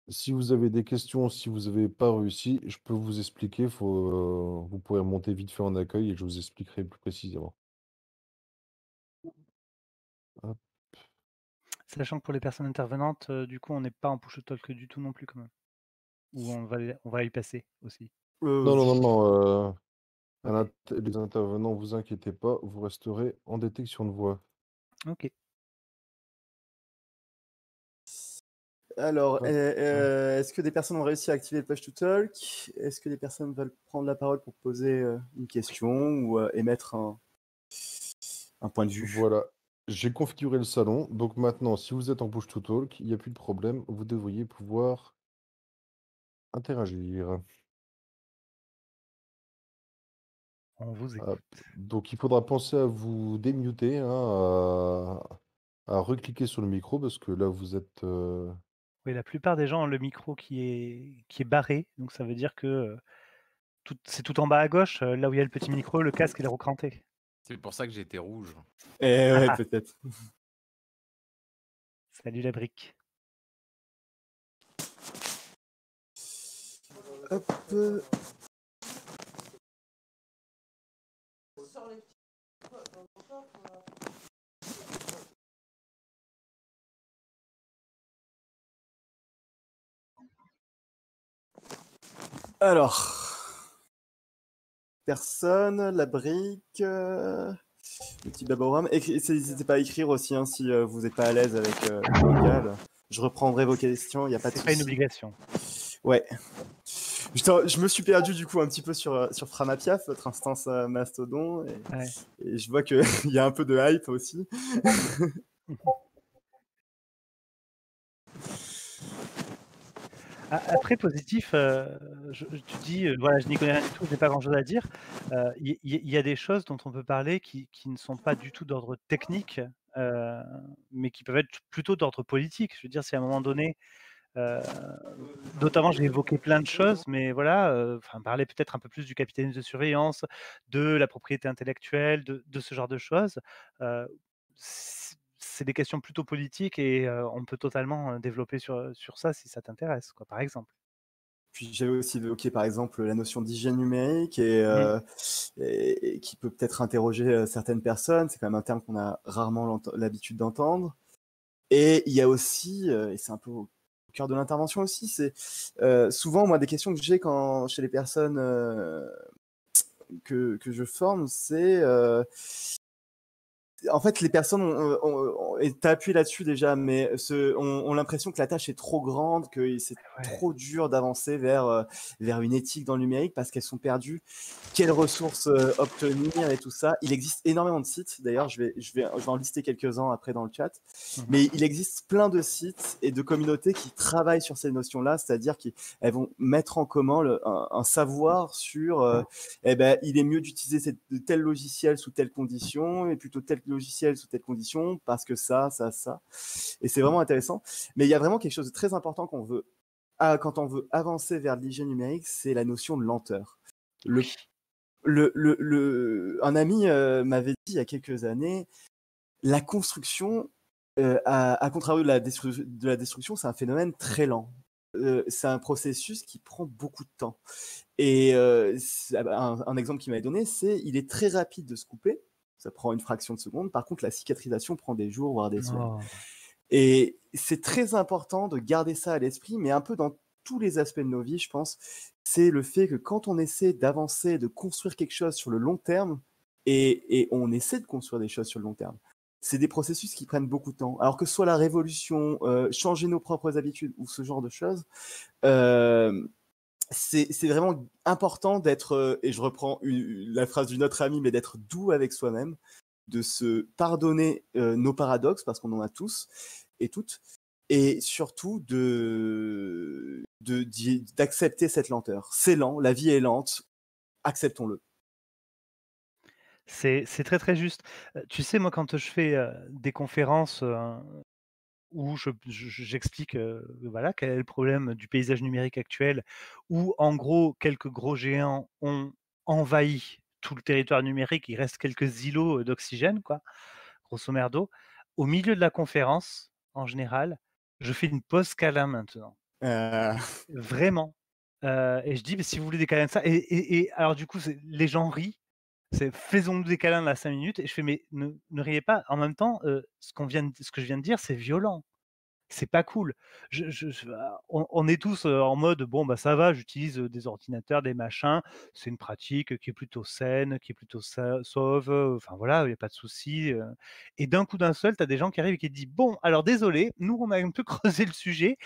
Si vous avez des questions, si vous n'avez pas réussi, je peux vous expliquer. Euh, vous pourrez monter vite fait en accueil et je vous expliquerai plus précisément. Sachant que pour les personnes intervenantes, euh, du coup, on n'est pas en push talk du tout non plus quand même. Ou on va, on va y passer aussi. Euh, non, non, non, non. Les intervenants, vous inquiétez pas, vous resterez en détection de voix. Ok. Alors, eh, euh, est-ce que des personnes ont réussi à activer le Push to talk Est-ce que des personnes veulent prendre la parole pour poser euh, une question ou euh, émettre un, un, point de vue Voilà, j'ai configuré le salon. Donc maintenant, si vous êtes en push to talk, il n'y a plus de problème. Vous devriez pouvoir interagir. vous ah, donc il faudra penser à vous démuter, hein, à... recliquer sur le micro parce que là vous êtes. Euh, oui, la plupart des gens ont le micro qui est, qui est barré, donc ça veut dire que euh, c'est tout en bas à gauche, euh, là où il y a le petit micro, le casque est recranté. C'est pour ça que j'étais rouge. Eh ouais, ah. peut-être. Salut la brique. Alors, personne, la brique, euh, le petit baborum. N'hésitez pas à écrire aussi hein, si euh, vous n'êtes pas à l'aise avec euh, le local. Je reprendrai vos questions, il n'y a pas de C'est une obligation. Ouais je me suis perdu du coup un petit peu sur, euh, sur Framapiaf, votre instance euh, Mastodon. Et, je vois qu'il y a un peu de hype aussi. Après, ah, ah, positif, euh, je, tu dis, voilà, je n'y connais rien du tout, je n'ai pas grand-chose à dire. Il y, a des choses dont on peut parler qui, qui ne sont pas du tout d'ordre technique, mais qui peuvent être plutôt d'ordre politique. Je veux dire, c'est à un moment donné, euh, notamment, j'ai évoqué plein de choses, mais voilà, euh, enfin, parler peut-être un peu plus du capitalisme de surveillance, de la propriété intellectuelle, de, ce genre de choses. Euh, c'est des questions plutôt politiques et euh, on peut totalement développer sur, sur ça si ça t'intéresse, quoi, par exemple. Puis j'avais aussi évoqué par exemple la notion d'hygiène numérique et, mmh. qui peut peut-être interroger certaines personnes. C'est quand même un terme qu'on a rarement l'habitude d'entendre. Et il y a aussi, et c'est un peu de l'intervention aussi, c'est euh, souvent, moi, des questions que j'ai quand chez les personnes euh, que, que, je forme, c'est euh, en fait, les personnes ont, appuyé là-dessus déjà, mais ce, ont, l'impression que la tâche est trop grande, que c'est trop dur d'avancer vers, euh, vers une éthique dans le numérique parce qu'elles sont perdues. Quelles ressources euh, obtenir et tout ça. Il existe énormément de sites. D'ailleurs, je vais, je vais, en lister quelques-uns après dans le chat. Mhm. Mais il existe plein de sites et de communautés qui travaillent sur ces notions-là, c'est-à-dire qu'elles vont mettre en commun un, savoir sur, euh, eh ben, il est mieux d'utiliser tel logiciel sous telle condition et plutôt tel logiciels sous telle condition, parce que ça, ça, ça. Et c'est mmh. vraiment intéressant. Mais il y a vraiment quelque chose de très important qu'on veut, quand on veut avancer vers l'hygiène numérique, c'est la notion de lenteur. Le, le, un ami euh, m'avait dit il y a quelques années, la construction, euh, à, à, contrario de la, destruction, c'est un phénomène très lent. Euh, c'est un processus qui prend beaucoup de temps. Et ah bah, un, exemple qu'il m'avait donné, c'est il est très rapide de se couper, ça prend une fraction de seconde. Par contre, la cicatrisation prend des jours, voire des semaines. Oh. Et c'est très important de garder ça à l'esprit, mais un peu dans tous les aspects de nos vies, je pense. C'est le fait que quand on essaie d'avancer, de construire quelque chose sur le long terme, et, on essaie de construire des choses sur le long terme, c'est des processus qui prennent beaucoup de temps. Alors que soit la révolution, euh, changer nos propres habitudes ou ce genre de choses, euh, c'est vraiment important d'être, euh, et je reprends la phrase d'une autre amie, mais d'être doux avec soi-même, de se pardonner euh, nos paradoxes, parce qu'on en a tous et toutes, et surtout de d'accepter cette lenteur. C'est lent, la vie est lente, acceptons-le. C'est très très juste. Euh, tu sais, moi, quand je fais des conférences où j'explique je, voilà, quel est le problème du paysage numérique actuel, où en gros quelques gros géants ont envahi tout le territoire numérique, il reste quelques îlots d'oxygène, quoi, grosso merdo. Au milieu de la conférence, en général, je fais une pause câlin maintenant. Ah. Vraiment. et je dis, mais si vous voulez des câlins de ça, et, alors du coup, les gens rient, c'est faisons-nous des câlins la 5 minutes. Et je fais, mais ne, riez pas. En même temps, euh, ce, qu'on ce que je viens de dire, c'est violent c'est pas cool. on, est tous en mode bon bah ça va, j'utilise des ordinateurs, des machins, c'est une pratique qui est plutôt saine, qui est plutôt sauve, enfin voilà, il n'y a pas de souci. Et d'un coup d'un seul, tu as des gens qui arrivent et qui disent bon, alors désolé, nous on a un peu creusé le sujet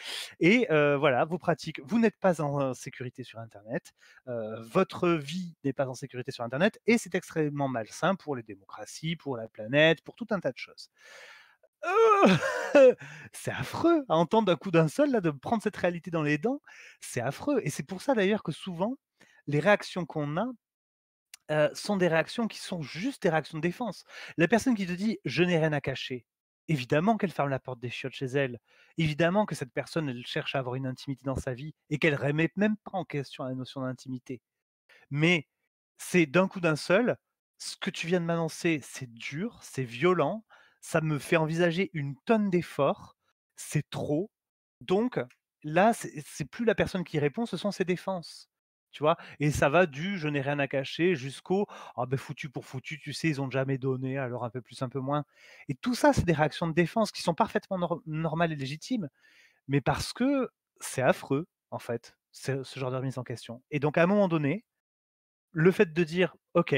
et voilà, vos pratiques, vous n'êtes pas en sécurité sur internet, votre vie n'est pas en sécurité sur internet et c'est extrêmement malsain pour les démocraties, pour la planète, pour tout un tas de choses. Oh! c'est affreux à entendre d'un coup d'un seul, là, de prendre cette réalité dans les dents. C'est affreux. Et c'est pour ça d'ailleurs que souvent, les réactions qu'on a sont des réactions qui sont juste des réactions de défense. La personne qui te dit je n'ai rien à cacher, évidemment qu'elle ferme la porte des chiottes chez elle. Évidemment que cette personne, elle cherche à avoir une intimité dans sa vie et qu'elle remet même pas en question la notion d'intimité. Mais c'est d'un coup d'un seul, ce que tu viens de m'annoncer, c'est dur, c'est violent, ça me fait envisager une tonne d'efforts, c'est trop. Donc là, c'est plus la personne qui répond, ce sont ses défenses. Tu vois et ça va du je n'ai rien à cacher jusqu'au ah, ben foutu pour foutu, tu sais, ils ont jamais donné, alors un peu plus, un peu moins. Et tout ça, c'est des réactions de défense qui sont parfaitement normales et légitimes, mais parce que c'est affreux, en fait, ce, genre de remise en question. Et donc, à un moment donné, le fait de dire ok,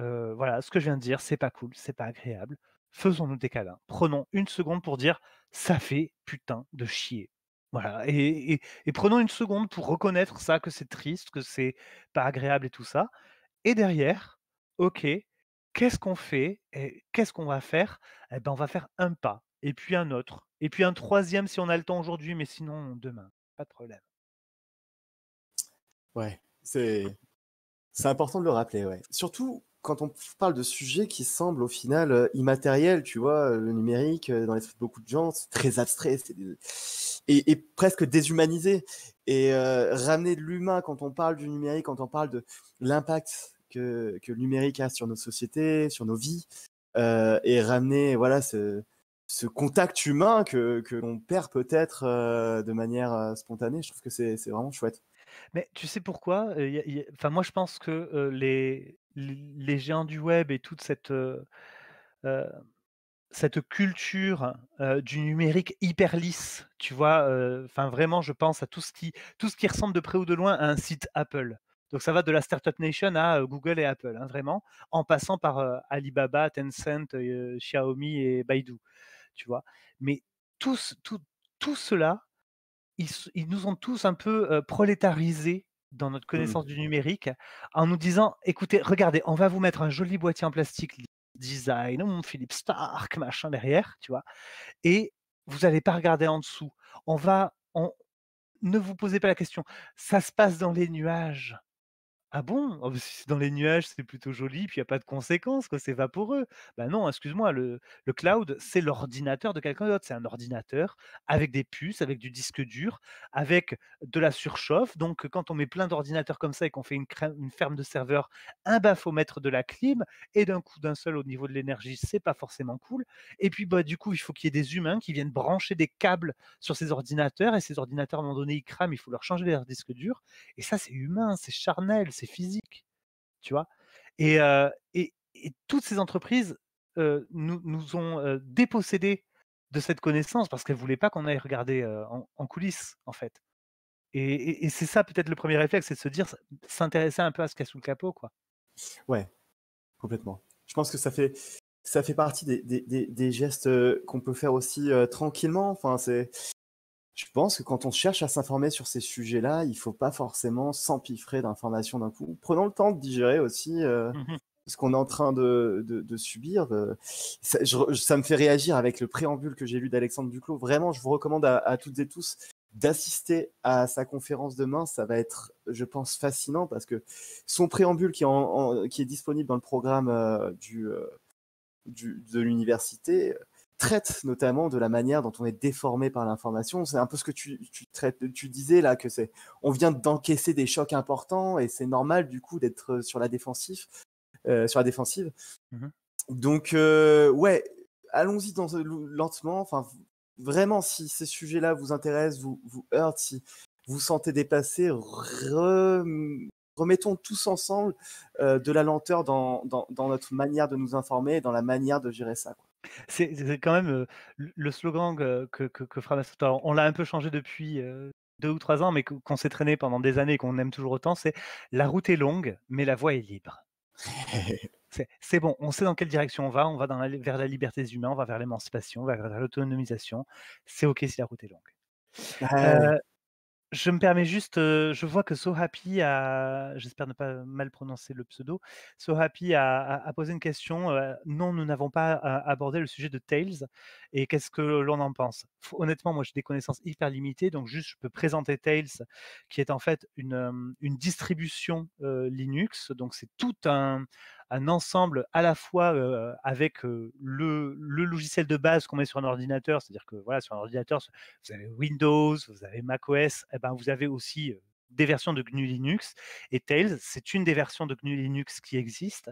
euh, voilà, ce que je viens de dire, c'est pas cool, c'est pas agréable, faisons-nous des câlins. Prenons une seconde pour dire ça fait putain de chier. Voilà. Et, prenons une seconde pour reconnaître ça, que c'est triste, que c'est pas agréable et tout ça. Et derrière, ok, qu'est-ce qu'on fait Qu'est-ce qu'on va faire eh ben, On va faire un pas, et puis un autre, et puis un troisième si on a le temps aujourd'hui, mais sinon demain. Pas de problème. Ouais, c'est. C'est important de le rappeler, ouais. Surtout, quand on parle de sujets qui semblent au final euh, immatériels, tu vois, euh, le numérique, euh, dans l'esprit de beaucoup de gens, c'est très abstrait et, presque déshumanisé. Et ramener de l'humain quand on parle du numérique, quand on parle de l'impact que, le numérique a sur nos sociétés, sur nos vies, et ramener voilà ce, contact humain que, l'on perd peut-être de manière spontanée, je trouve que c'est vraiment chouette. Mais tu sais pourquoi Enfin, moi, je pense que les, les géants du web et toute cette, cette culture du numérique hyper lisse, tu vois, enfin vraiment, je pense à tout ce, qui, tout ce qui ressemble de près ou de loin à un site Apple. Donc ça va de la Startup Nation à Google et Apple, hein, vraiment, en passant par Alibaba, Tencent, Xiaomi et Baidu, tu vois. Mais tout, cela, ils, ils nous ont tous un peu prolétarisés dans notre mmh. connaissance du numérique en nous disant écoutez, regardez, on va vous mettre un joli boîtier en plastique design, mon Philippe Stark, machin derrière, tu vois, et vous n'allez pas regarder en dessous. On va, on, ne vous posez pas la question. Ça se passe dans les nuages. Ah bon oh, dans les nuages, c'est plutôt joli, puis il n'y a pas de conséquences, quoi, c'est vaporeux. Bah non, excuse-moi, le, cloud, c'est l'ordinateur de quelqu'un d'autre. C'est un ordinateur avec des puces, avec du disque dur, avec de la surchauffe. Donc quand on met plein d'ordinateurs comme ça et qu'on fait une, une ferme de serveurs, un bafomètre de la clim, et d'un coup d'un seul au niveau de l'énergie, c'est pas forcément cool. Et puis bah du coup, il faut qu'il y ait des humains qui viennent brancher des câbles sur ces ordinateurs, et ces ordinateurs, à un moment donné, ils crament, il faut leur changer leur disque dur. Et ça, c'est humain, c'est charnel, c'est physique, tu vois. Et, et, toutes ces entreprises nous, ont dépossédé de cette connaissance parce qu'elles ne voulaient pas qu'on aille regarder en, coulisses, en fait. Et, c'est ça peut-être le premier réflexe, c'est de se dire, s'intéresser un peu à ce qu'il sous le capot, quoi. Ouais, complètement. Je pense que ça fait, ça fait partie des, gestes qu'on peut faire aussi tranquillement. Enfin, c'est je pense que quand on cherche à s'informer sur ces sujets-là, il ne faut pas forcément s'empiffrer d'informations d'un coup. Prenons le temps de digérer aussi euh, mmh ce qu'on est en train de, subir. Euh, ça, me fait réagir avec le préambule que j'ai lu d'Alexandre Duclos. Vraiment, je vous recommande à, toutes et tous d'assister à sa conférence demain. Ça va être, je pense, fascinant parce que son préambule qui est, qui est disponible dans le programme euh, du, de l'université traite notamment de la manière dont on est déformé par l'information. C'est un peu ce que tu, tu, traites, tu disais là, que c'est, on vient d'encaisser des chocs importants et c'est normal du coup d'être euh, sur la défensive. Euh, sur la défensive. Mm-hmm. Donc, euh, ouais, allons-y lentement. Enfin, vraiment, si ces sujets-là vous intéressent, vous, vous heurtent, si vous sentez dépassé, remettons tous ensemble de la lenteur dans, dans, dans, notre manière de nous informer et dans la manière de gérer ça. Quoi. C'est quand même le slogan que, que, on l'a un peu changé depuis deux ou trois ans, mais qu'on s'est traîné pendant des années et qu'on aime toujours autant, c'est la route est longue, mais la voie est libre. c'est bon, on sait dans quelle direction on va, on va dans vers la liberté des humains, on va vers l'émancipation, on va vers l'autonomisation. C'est OK si la route est longue. Je me permets juste, je vois que Sohappy a, j'espère ne pas mal prononcer le pseudo, Sohappy a, a, posé une question. non, nous n'avons pas abordé le sujet de Tails et qu'est-ce que l'on en pense Honnêtement, moi j'ai des connaissances hyper limitées, donc juste je peux présenter Tails, qui est en fait une, distribution Linux. Donc c'est tout un, un ensemble à la fois avec le, logiciel de base qu'on met sur un ordinateur, c'est-à-dire que voilà, sur un ordinateur, vous avez Windows, vous avez macOS, et eh ben vous avez aussi des versions de GNU Linux. Et Tails, c'est une des versions de GNU Linux qui existe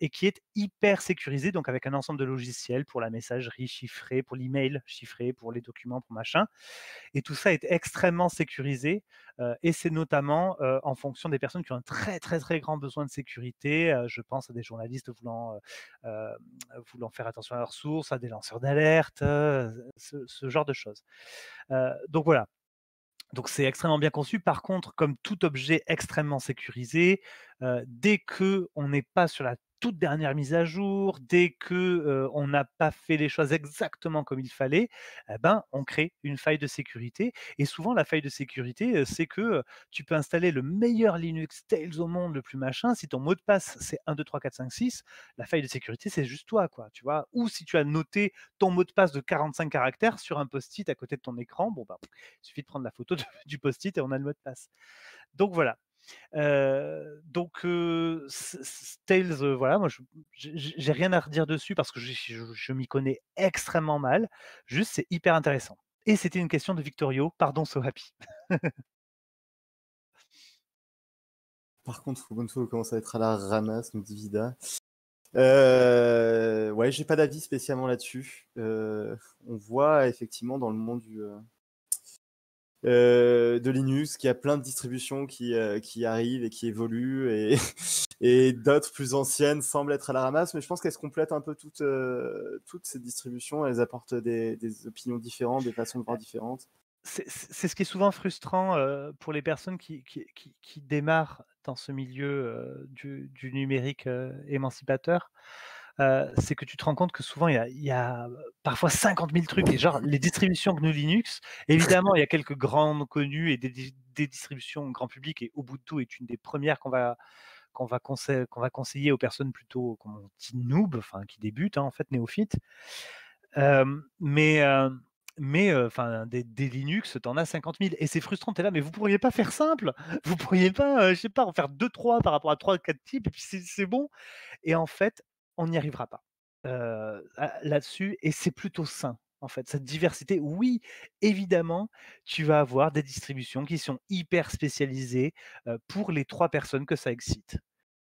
et qui est hyper sécurisée, donc avec un ensemble de logiciels pour la messagerie chiffrée, pour l'email chiffré, pour les documents, pour machin. Et tout ça est extrêmement sécurisé. et c'est notamment en fonction des personnes qui ont un très, très, très grand besoin de sécurité. je pense à des journalistes voulant, faire attention à leurs sources, à des lanceurs d'alerte, ce, genre de choses. donc voilà, donc c'est extrêmement bien conçu. Par contre, comme tout objet extrêmement sécurisé, dès que on n'est pas sur la toute dernière mise à jour, dès que on n'a pas fait les choses exactement comme il fallait, eh ben on crée une faille de sécurité. Et souvent la faille de sécurité, c'est que tu peux installer le meilleur Linux Tails au monde, le plus machin, si ton mot de passe c'est 1 2 3 4 5 6, la faille de sécurité c'est juste toi quoi, tu vois. Ou si tu as noté ton mot de passe de 45 caractères sur un post-it à côté de ton écran, bon bah il suffit de prendre la photo du post-it et on a le mot de passe. Donc voilà, donc, voilà, moi, j'ai rien à redire dessus parce que je, je, m'y connais extrêmement mal. Juste, c'est hyper intéressant. Et c'était une question de Victorio. Pardon, So Happy. Par contre, Ubuntu commence à être à la ramasse, nous Divida ouais, j'ai pas d'avis spécialement là-dessus. on voit effectivement dans le monde du, euh, de Linux, qui a plein de distributions qui, euh, arrivent et qui évoluent, et, d'autres plus anciennes semblent être à la ramasse, mais je pense qu'elles se complètent un peu toutes, euh, toutes ces distributions, elles apportent des, opinions différentes, des façons de voir différentes. C'est ce qui est souvent frustrant pour les personnes qui, démarrent dans ce milieu du, numérique émancipateur c'est que tu te rends compte que souvent, il y, a, parfois 50 000 trucs. Et genre, les distributions GNU Linux, évidemment, il y a quelques grandes connues et des, distributions grand public. Et Ubuntu est une des premières qu'on va qu'on va, conseiller, qu'on va conseiller aux personnes plutôt un dit noob, enfin qui débutent hein, en fait néophytes. mais mais enfin des, des, Linux, t'en as 50 000 et c'est frustrant. es là, mais vous pourriez pas faire simple Vous pourriez pas, je sais pas, en faire deux trois par rapport à trois quatre types et puis c'est bon. Et en fait, on n'y arrivera pas là-dessus, et c'est plutôt sain. En fait, cette diversité, oui, évidemment, tu vas avoir des distributions qui sont hyper spécialisées pour les trois personnes que ça excite.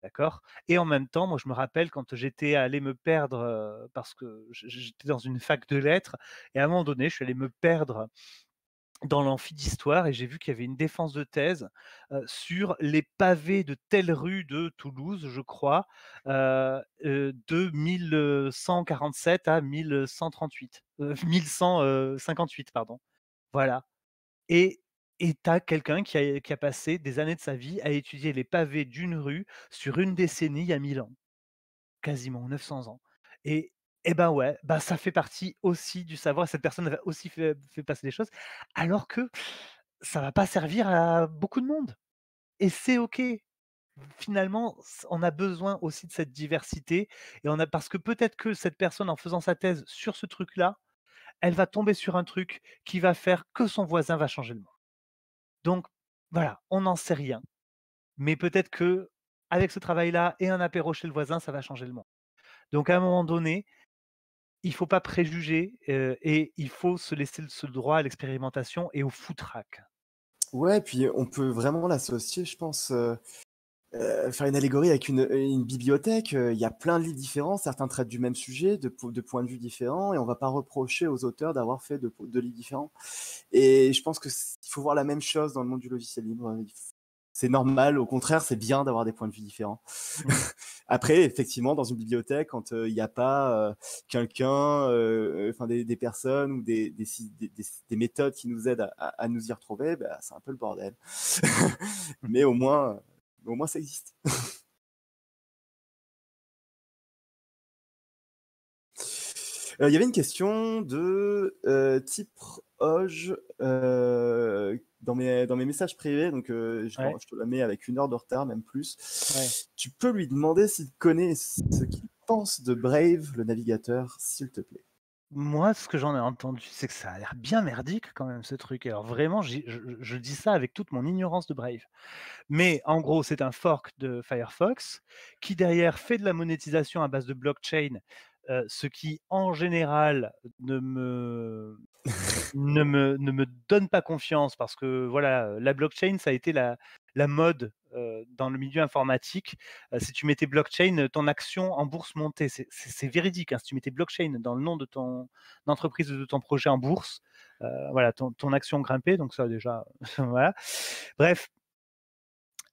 D'accord Et en même temps, moi, je me rappelle quand j'étais allé me perdre, parce que j'étais dans une fac de lettres, et à un moment donné, je suis allé me perdre dans l'amphi d'histoire et j'ai vu qu'il y avait une défense de thèse sur les pavés de telle rue de Toulouse, je crois, de 1147 à 1138, 1158, euh, pardon. Voilà. Et tu as quelqu'un qui a, passé des années de sa vie à étudier les pavés d'une rue sur une décennie à Milan, quasiment 900 ans. Et, eh ben ouais, ben ça fait partie aussi du savoir. Cette personne a aussi fait, passer des choses, alors que ça va pas servir à beaucoup de monde. Et c'est ok. Finalement, on a besoin aussi de cette diversité, et on a parce que peut-être que cette personne, en faisant sa thèse sur ce truc-là, elle va tomber sur un truc qui va faire que son voisin va changer le monde. Donc voilà, on n'en sait rien, mais peut-être que avec ce travail-là et un apéro chez le voisin, ça va changer le monde. Donc à un moment donné, il ne faut pas préjuger et il faut se laisser ce droit à l'expérimentation et au foutraque. Ouais, puis on peut vraiment l'associer, je pense, faire une allégorie avec une, bibliothèque. Il y a plein de livres différents, certains traitent du même sujet, de, points de vue différents, et on ne va pas reprocher aux auteurs d'avoir fait de, de livres différents. Et je pense qu'il faut voir la même chose dans le monde du logiciel libre. Hein, c'est normal. Au contraire, c'est bien d'avoir des points de vue différents. Après, effectivement, dans une bibliothèque, quand euh, il n'y a pas euh, quelqu'un, euh, enfin des, personnes ou des, méthodes qui nous aident à, nous y retrouver, bah, c'est un peu le bordel. Mais au moins, au moins, ça existe. Euh, il y avait une question de euh, type Hoge euh, dans mes, dans mes messages privés, donc je, te la mets avec une heure de retard, même plus. Tu peux lui demander s'il connaît ce qu'il pense de Brave, le navigateur, s'il te plaît. Moi, ce que j'en ai entendu, c'est que ça a l'air bien merdique quand même ce truc. Alors vraiment, je, je, dis ça avec toute mon ignorance de Brave. Mais en gros, c'est un fork de Firefox qui derrière fait de la monétisation à base de blockchain ce qui en général ne me, ne me, donne pas confiance parce que voilà, la blockchain, ça a été la, mode dans le milieu informatique. si tu mettais blockchain, ton action en bourse montait. C'est véridique. Hein. Si tu mettais blockchain dans le nom de ton entreprise ou de ton projet en bourse, voilà, ton, action grimpait. Donc ça déjà, voilà. Bref,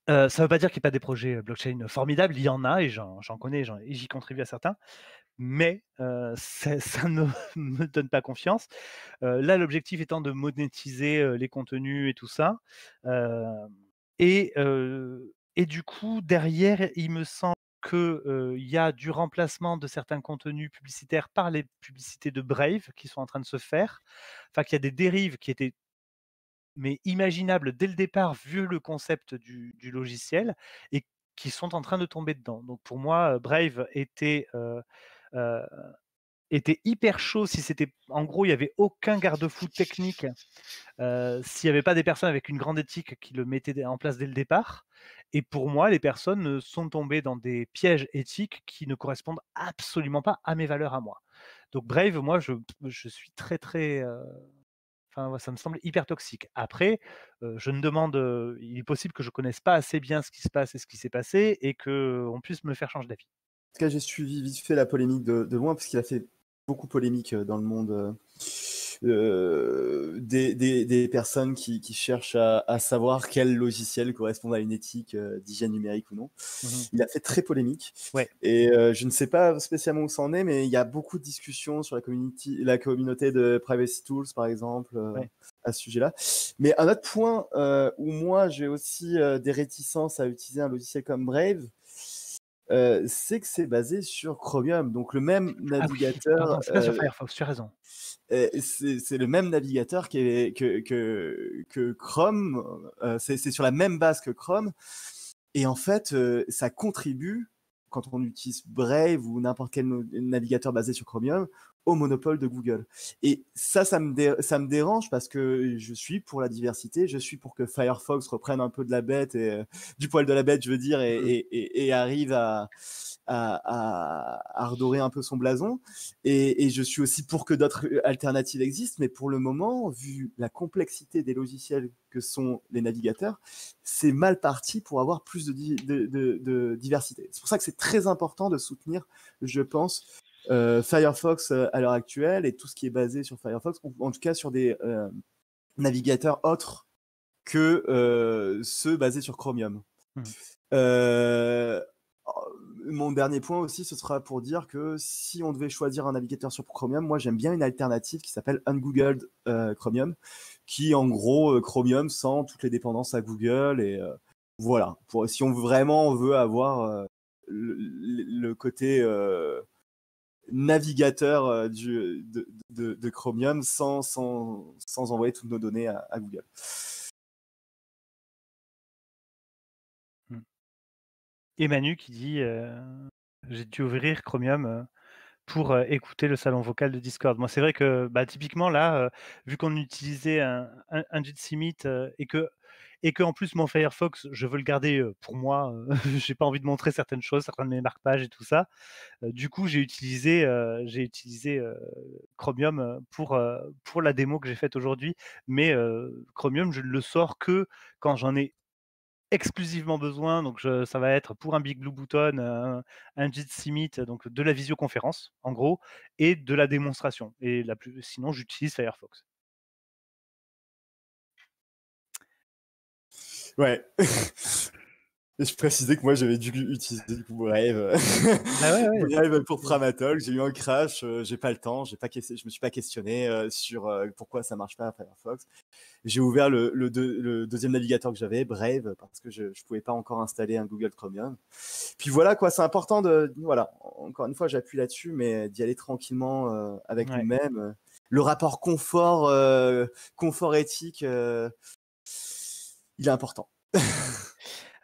ça ne veut pas dire qu'il n'y a pas des projets blockchain formidables, il y en a et j'en connais et j'y contribue à certains mais ça, ne me donne pas confiance. là, l'objectif étant de monétiser les contenus et tout ça. et, du coup, derrière, il me semble qu'il y a du remplacement de certains contenus publicitaires par les publicités de Brave qui sont en train de se faire. Enfin, qu'il y a des dérives qui étaient mais imaginables dès le départ vu le concept du, logiciel et qui sont en train de tomber dedans. Donc pour moi, Brave était euh, était hyper chaud si c'était en gros il y avait aucun garde-fou technique euh, s'il n'y avait pas des personnes avec une grande éthique qui le mettaient en place dès le départ et pour moi les personnes euh, sont tombées dans des pièges éthiques qui ne correspondent absolument pas à mes valeurs à moi donc Brave moi je, suis très très Enfin, ça me semble hyper toxique. Après, je ne demande, il est possible que je connaisse pas assez bien ce qui se passe et ce qui s'est passé et que on puisse me faire changer d'avis. En tout cas, j'ai suivi vite fait la polémique de, loin, parce qu'il a fait beaucoup polémique euh, dans le monde euh, euh, des, personnes qui, cherchent à, savoir quel logiciel correspond à une éthique d'hygiène numérique ou non. Mhm. Il a fait très polémique. Ouais. Et je ne sais pas spécialement où ça en est, mais il y a beaucoup de discussions sur la, community, la communauté de Privacy Tools, par exemple, à ce sujet-là. Mais un autre point où moi, j'ai aussi des réticences à utiliser un logiciel comme Brave, c'est que c'est basé sur Chromium, donc le même ah navigateur. c'est sur Firefox, tu as raison. c'est le même navigateur que, Chrome, c'est sur la même base que Chrome. Et en fait, ça contribue quand on utilise Brave ou n'importe quel navigateur basé sur Chromium, au monopole de Google. Et ça, ça me, ça me dérange parce que je suis pour la diversité, je suis pour que Firefox reprenne un peu de la bête, et, euh, du poil de la bête, je veux dire, et, mm-hmm. arrive à, à, redorer un peu son blason. Et, je suis aussi pour que d'autres euh, alternatives existent, mais pour le moment, vu la complexité des logiciels que sont les navigateurs, c'est mal parti pour avoir plus de, de diversité. C'est pour ça que c'est très important de soutenir, je pense, euh, Firefox euh, à l'heure actuelle et tout ce qui est basé sur Firefox, en tout cas sur des euh, navigateurs autres que ceux basés sur Chromium. Hmm. Oh, mon dernier point aussi, ce sera pour dire que si on devait choisir un navigateur sur Chromium, moi j'aime bien une alternative qui s'appelle Ungoogled Chromium, qui en gros Chromium sans toutes les dépendances à Google et voilà. si on vraiment veut avoir le, côté navigateur euh, du, de, Chromium sans, sans, envoyer toutes nos données à, Google. Hmm. Emmanuel qui dit euh, J'ai dû ouvrir Chromium euh, pour écouter le salon vocal de Discord. Moi, c'est vrai que bah, typiquement, là, vu qu'on utilisait un, un, un Jitsi Meet et que et que en plus mon Firefox, je veux le garder pour moi. j'ai pas envie de montrer certaines choses, certains de mes marque-pages et tout ça. du coup, j'ai utilisé, Chromium pour la démo que j'ai faite aujourd'hui. Mais Chromium, je ne le sors que quand j'en ai exclusivement besoin. Donc, ça va être pour un Big Blue Button, un, un donc de la visioconférence, en gros, et de la démonstration. Et la sinon, j'utilise Firefox. Ouais. je précisais que moi j'avais dû utiliser du coup Brave, Brave ah pour Framatol. J'ai eu un crash, euh, j'ai pas le temps, j'ai pas je me suis pas questionné euh, sur euh, pourquoi ça marche pas à Firefox. J'ai ouvert le, le, deuxième navigateur que j'avais, Brave, parce que je, je pouvais pas encore installer un Google Chromium. Puis voilà quoi, c'est important de voilà. Encore une fois, j'appuie là-dessus, mais d'y aller tranquillement avec nous-mêmes. Le rapport confort, confort éthique il est important.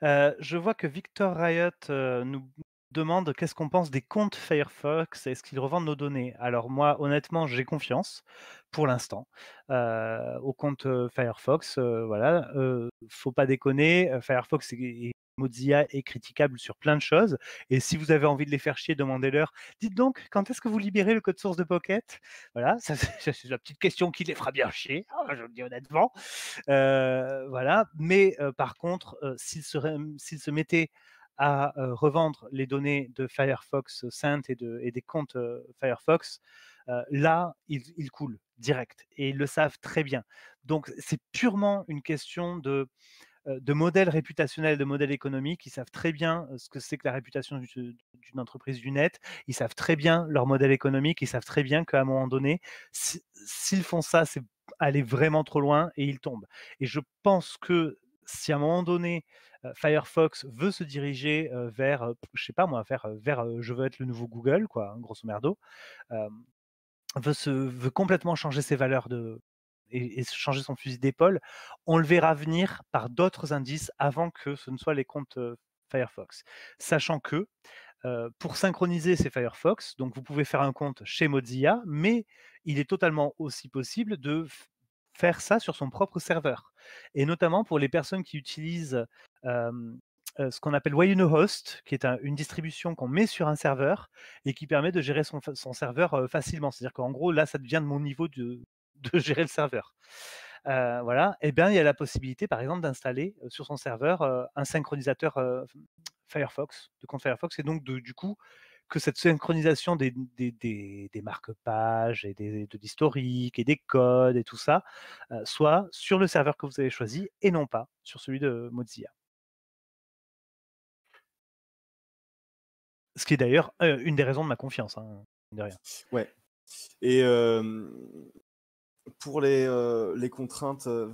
Euh, je vois que Victor Riot euh, nous demande qu'est-ce qu'on pense des comptes Firefox, est-ce qu'ils revendent nos données Alors moi, honnêtement, j'ai confiance pour l'instant euh, au compte Firefox. voilà, faut pas déconner, Firefox est, Mozilla est critiquable sur plein de choses. Et si vous avez envie de les faire chier, demandez-leur. Dites donc, quand est-ce que vous libérez le code source de Pocket Voilà, c'est la petite question qui les fera bien chier, hein, je le dis honnêtement. Euh, voilà. Mais euh, par contre, euh, s'ils se mettaient à revendre les données de Firefox Synth et, des comptes Firefox, là, ils coulent direct. Et ils le savent très bien. Donc, c'est purement une question de euh, de modèles réputationnels, de modèles économiques. Ils savent très bien euh, ce que c'est que la réputation d'une entreprise du net. Ils savent très bien leur modèle économique. Ils savent très bien qu'à un moment donné, s'ils font ça, c'est aller vraiment trop loin et ils tombent. Et je pense que si à un moment donné, euh, Firefox veut se diriger vers, je sais pas moi, vers, vers je veux être le nouveau Google, quoi, hein, grosso merdo, veut, se, veut complètement changer ses valeurs de, et, changer son fusil d'épaule, on le verra venir par d'autres indices avant que ce ne soit les comptes Firefox. Sachant que pour synchroniser ces Firefox, donc vous pouvez faire un compte chez Mozilla, mais il est totalement aussi possible de faire ça sur son propre serveur. Et notamment pour les personnes qui utilisent ce qu'on appelle WayUnoHost, host qui est une distribution qu'on met sur un serveur et qui permet de gérer son, serveur facilement. C'est-à-dire qu'en gros, là, ça devient de mon niveau de, de gérer le serveur. voilà, et eh bien il y a la possibilité, par exemple, d'installer sur son serveur un synchronisateur Firefox, de compte Firefox, et donc du coup que cette synchronisation des, des, marque-pages et des, de l'historique et des codes et tout ça soit sur le serveur que vous avez choisi et non pas sur celui de Mozilla. Ce qui est d'ailleurs une des raisons de ma confiance, hein, de rien. Ouais. Et pour les, euh, contraintes, euh,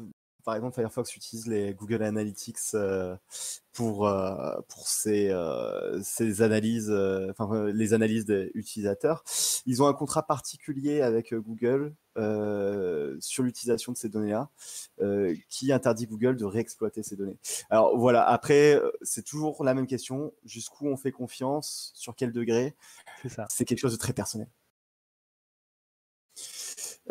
par exemple, Firefox utilise les Google Analytics euh, pour, pour ces analyses, enfin, les analyses des utilisateurs. Ils ont un contrat particulier avec Google sur l'utilisation de ces données-là qui interdit Google de réexploiter ces données. Alors voilà, après, c'est toujours la même question jusqu'où on fait confiance, sur quel degré. C'est ça. C'est quelque chose de très personnel.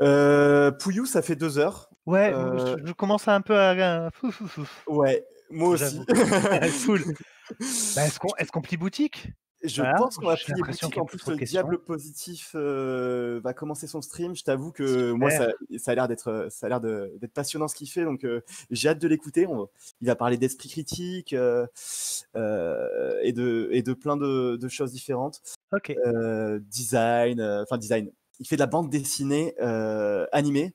Euh, Pouillou, ça fait deux heures. Ouais, euh, je, commence un peu à. Ouais, moi aussi. Bah, est-ce qu'on est plie boutique je pense qu'on va plier boutique. En plus, le Diable Positif euh, va commencer son stream. Je t'avoue que moi, ça, a l'air d'être, ça a l'air d'être passionnant ce qu'il fait. Donc, j'ai hâte de l'écouter. il va parler d'esprit critique et de et de plein de, de choses différentes. Ok. design, enfin design, il fait de la bande dessinée euh, animée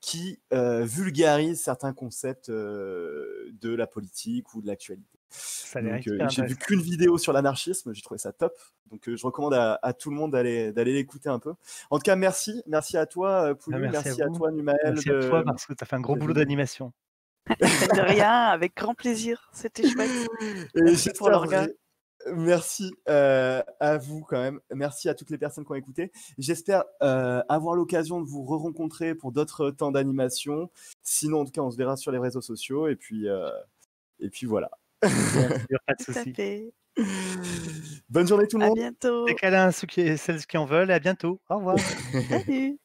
qui euh, vulgarise certains concepts euh, de la politique ou de l'actualité. j'ai vu qu'une vidéo sur l'anarchisme, j'ai trouvé ça top. Donc je recommande à, tout le monde d'aller l'écouter un peu. En tout cas, merci, merci à toi Poulou, ah, merci, à, toi Numaël. Merci à toi parce que tu as fait un gros boulot d'animation. de rien, avec grand plaisir. C'était chouette. merci pour l'organe. Merci euh, à vous quand même. Merci à toutes les personnes qui ont écouté. J'espère euh, avoir l'occasion de vous re-rencontrer pour d'autres temps d'animation. Sinon, en tout cas, on se verra sur les réseaux sociaux. Et puis, euh, et puis voilà. Bonne journée tout le monde. À bientôt. Des câlins à ceux celles qui en veulent. Et à bientôt. Au revoir. Salut.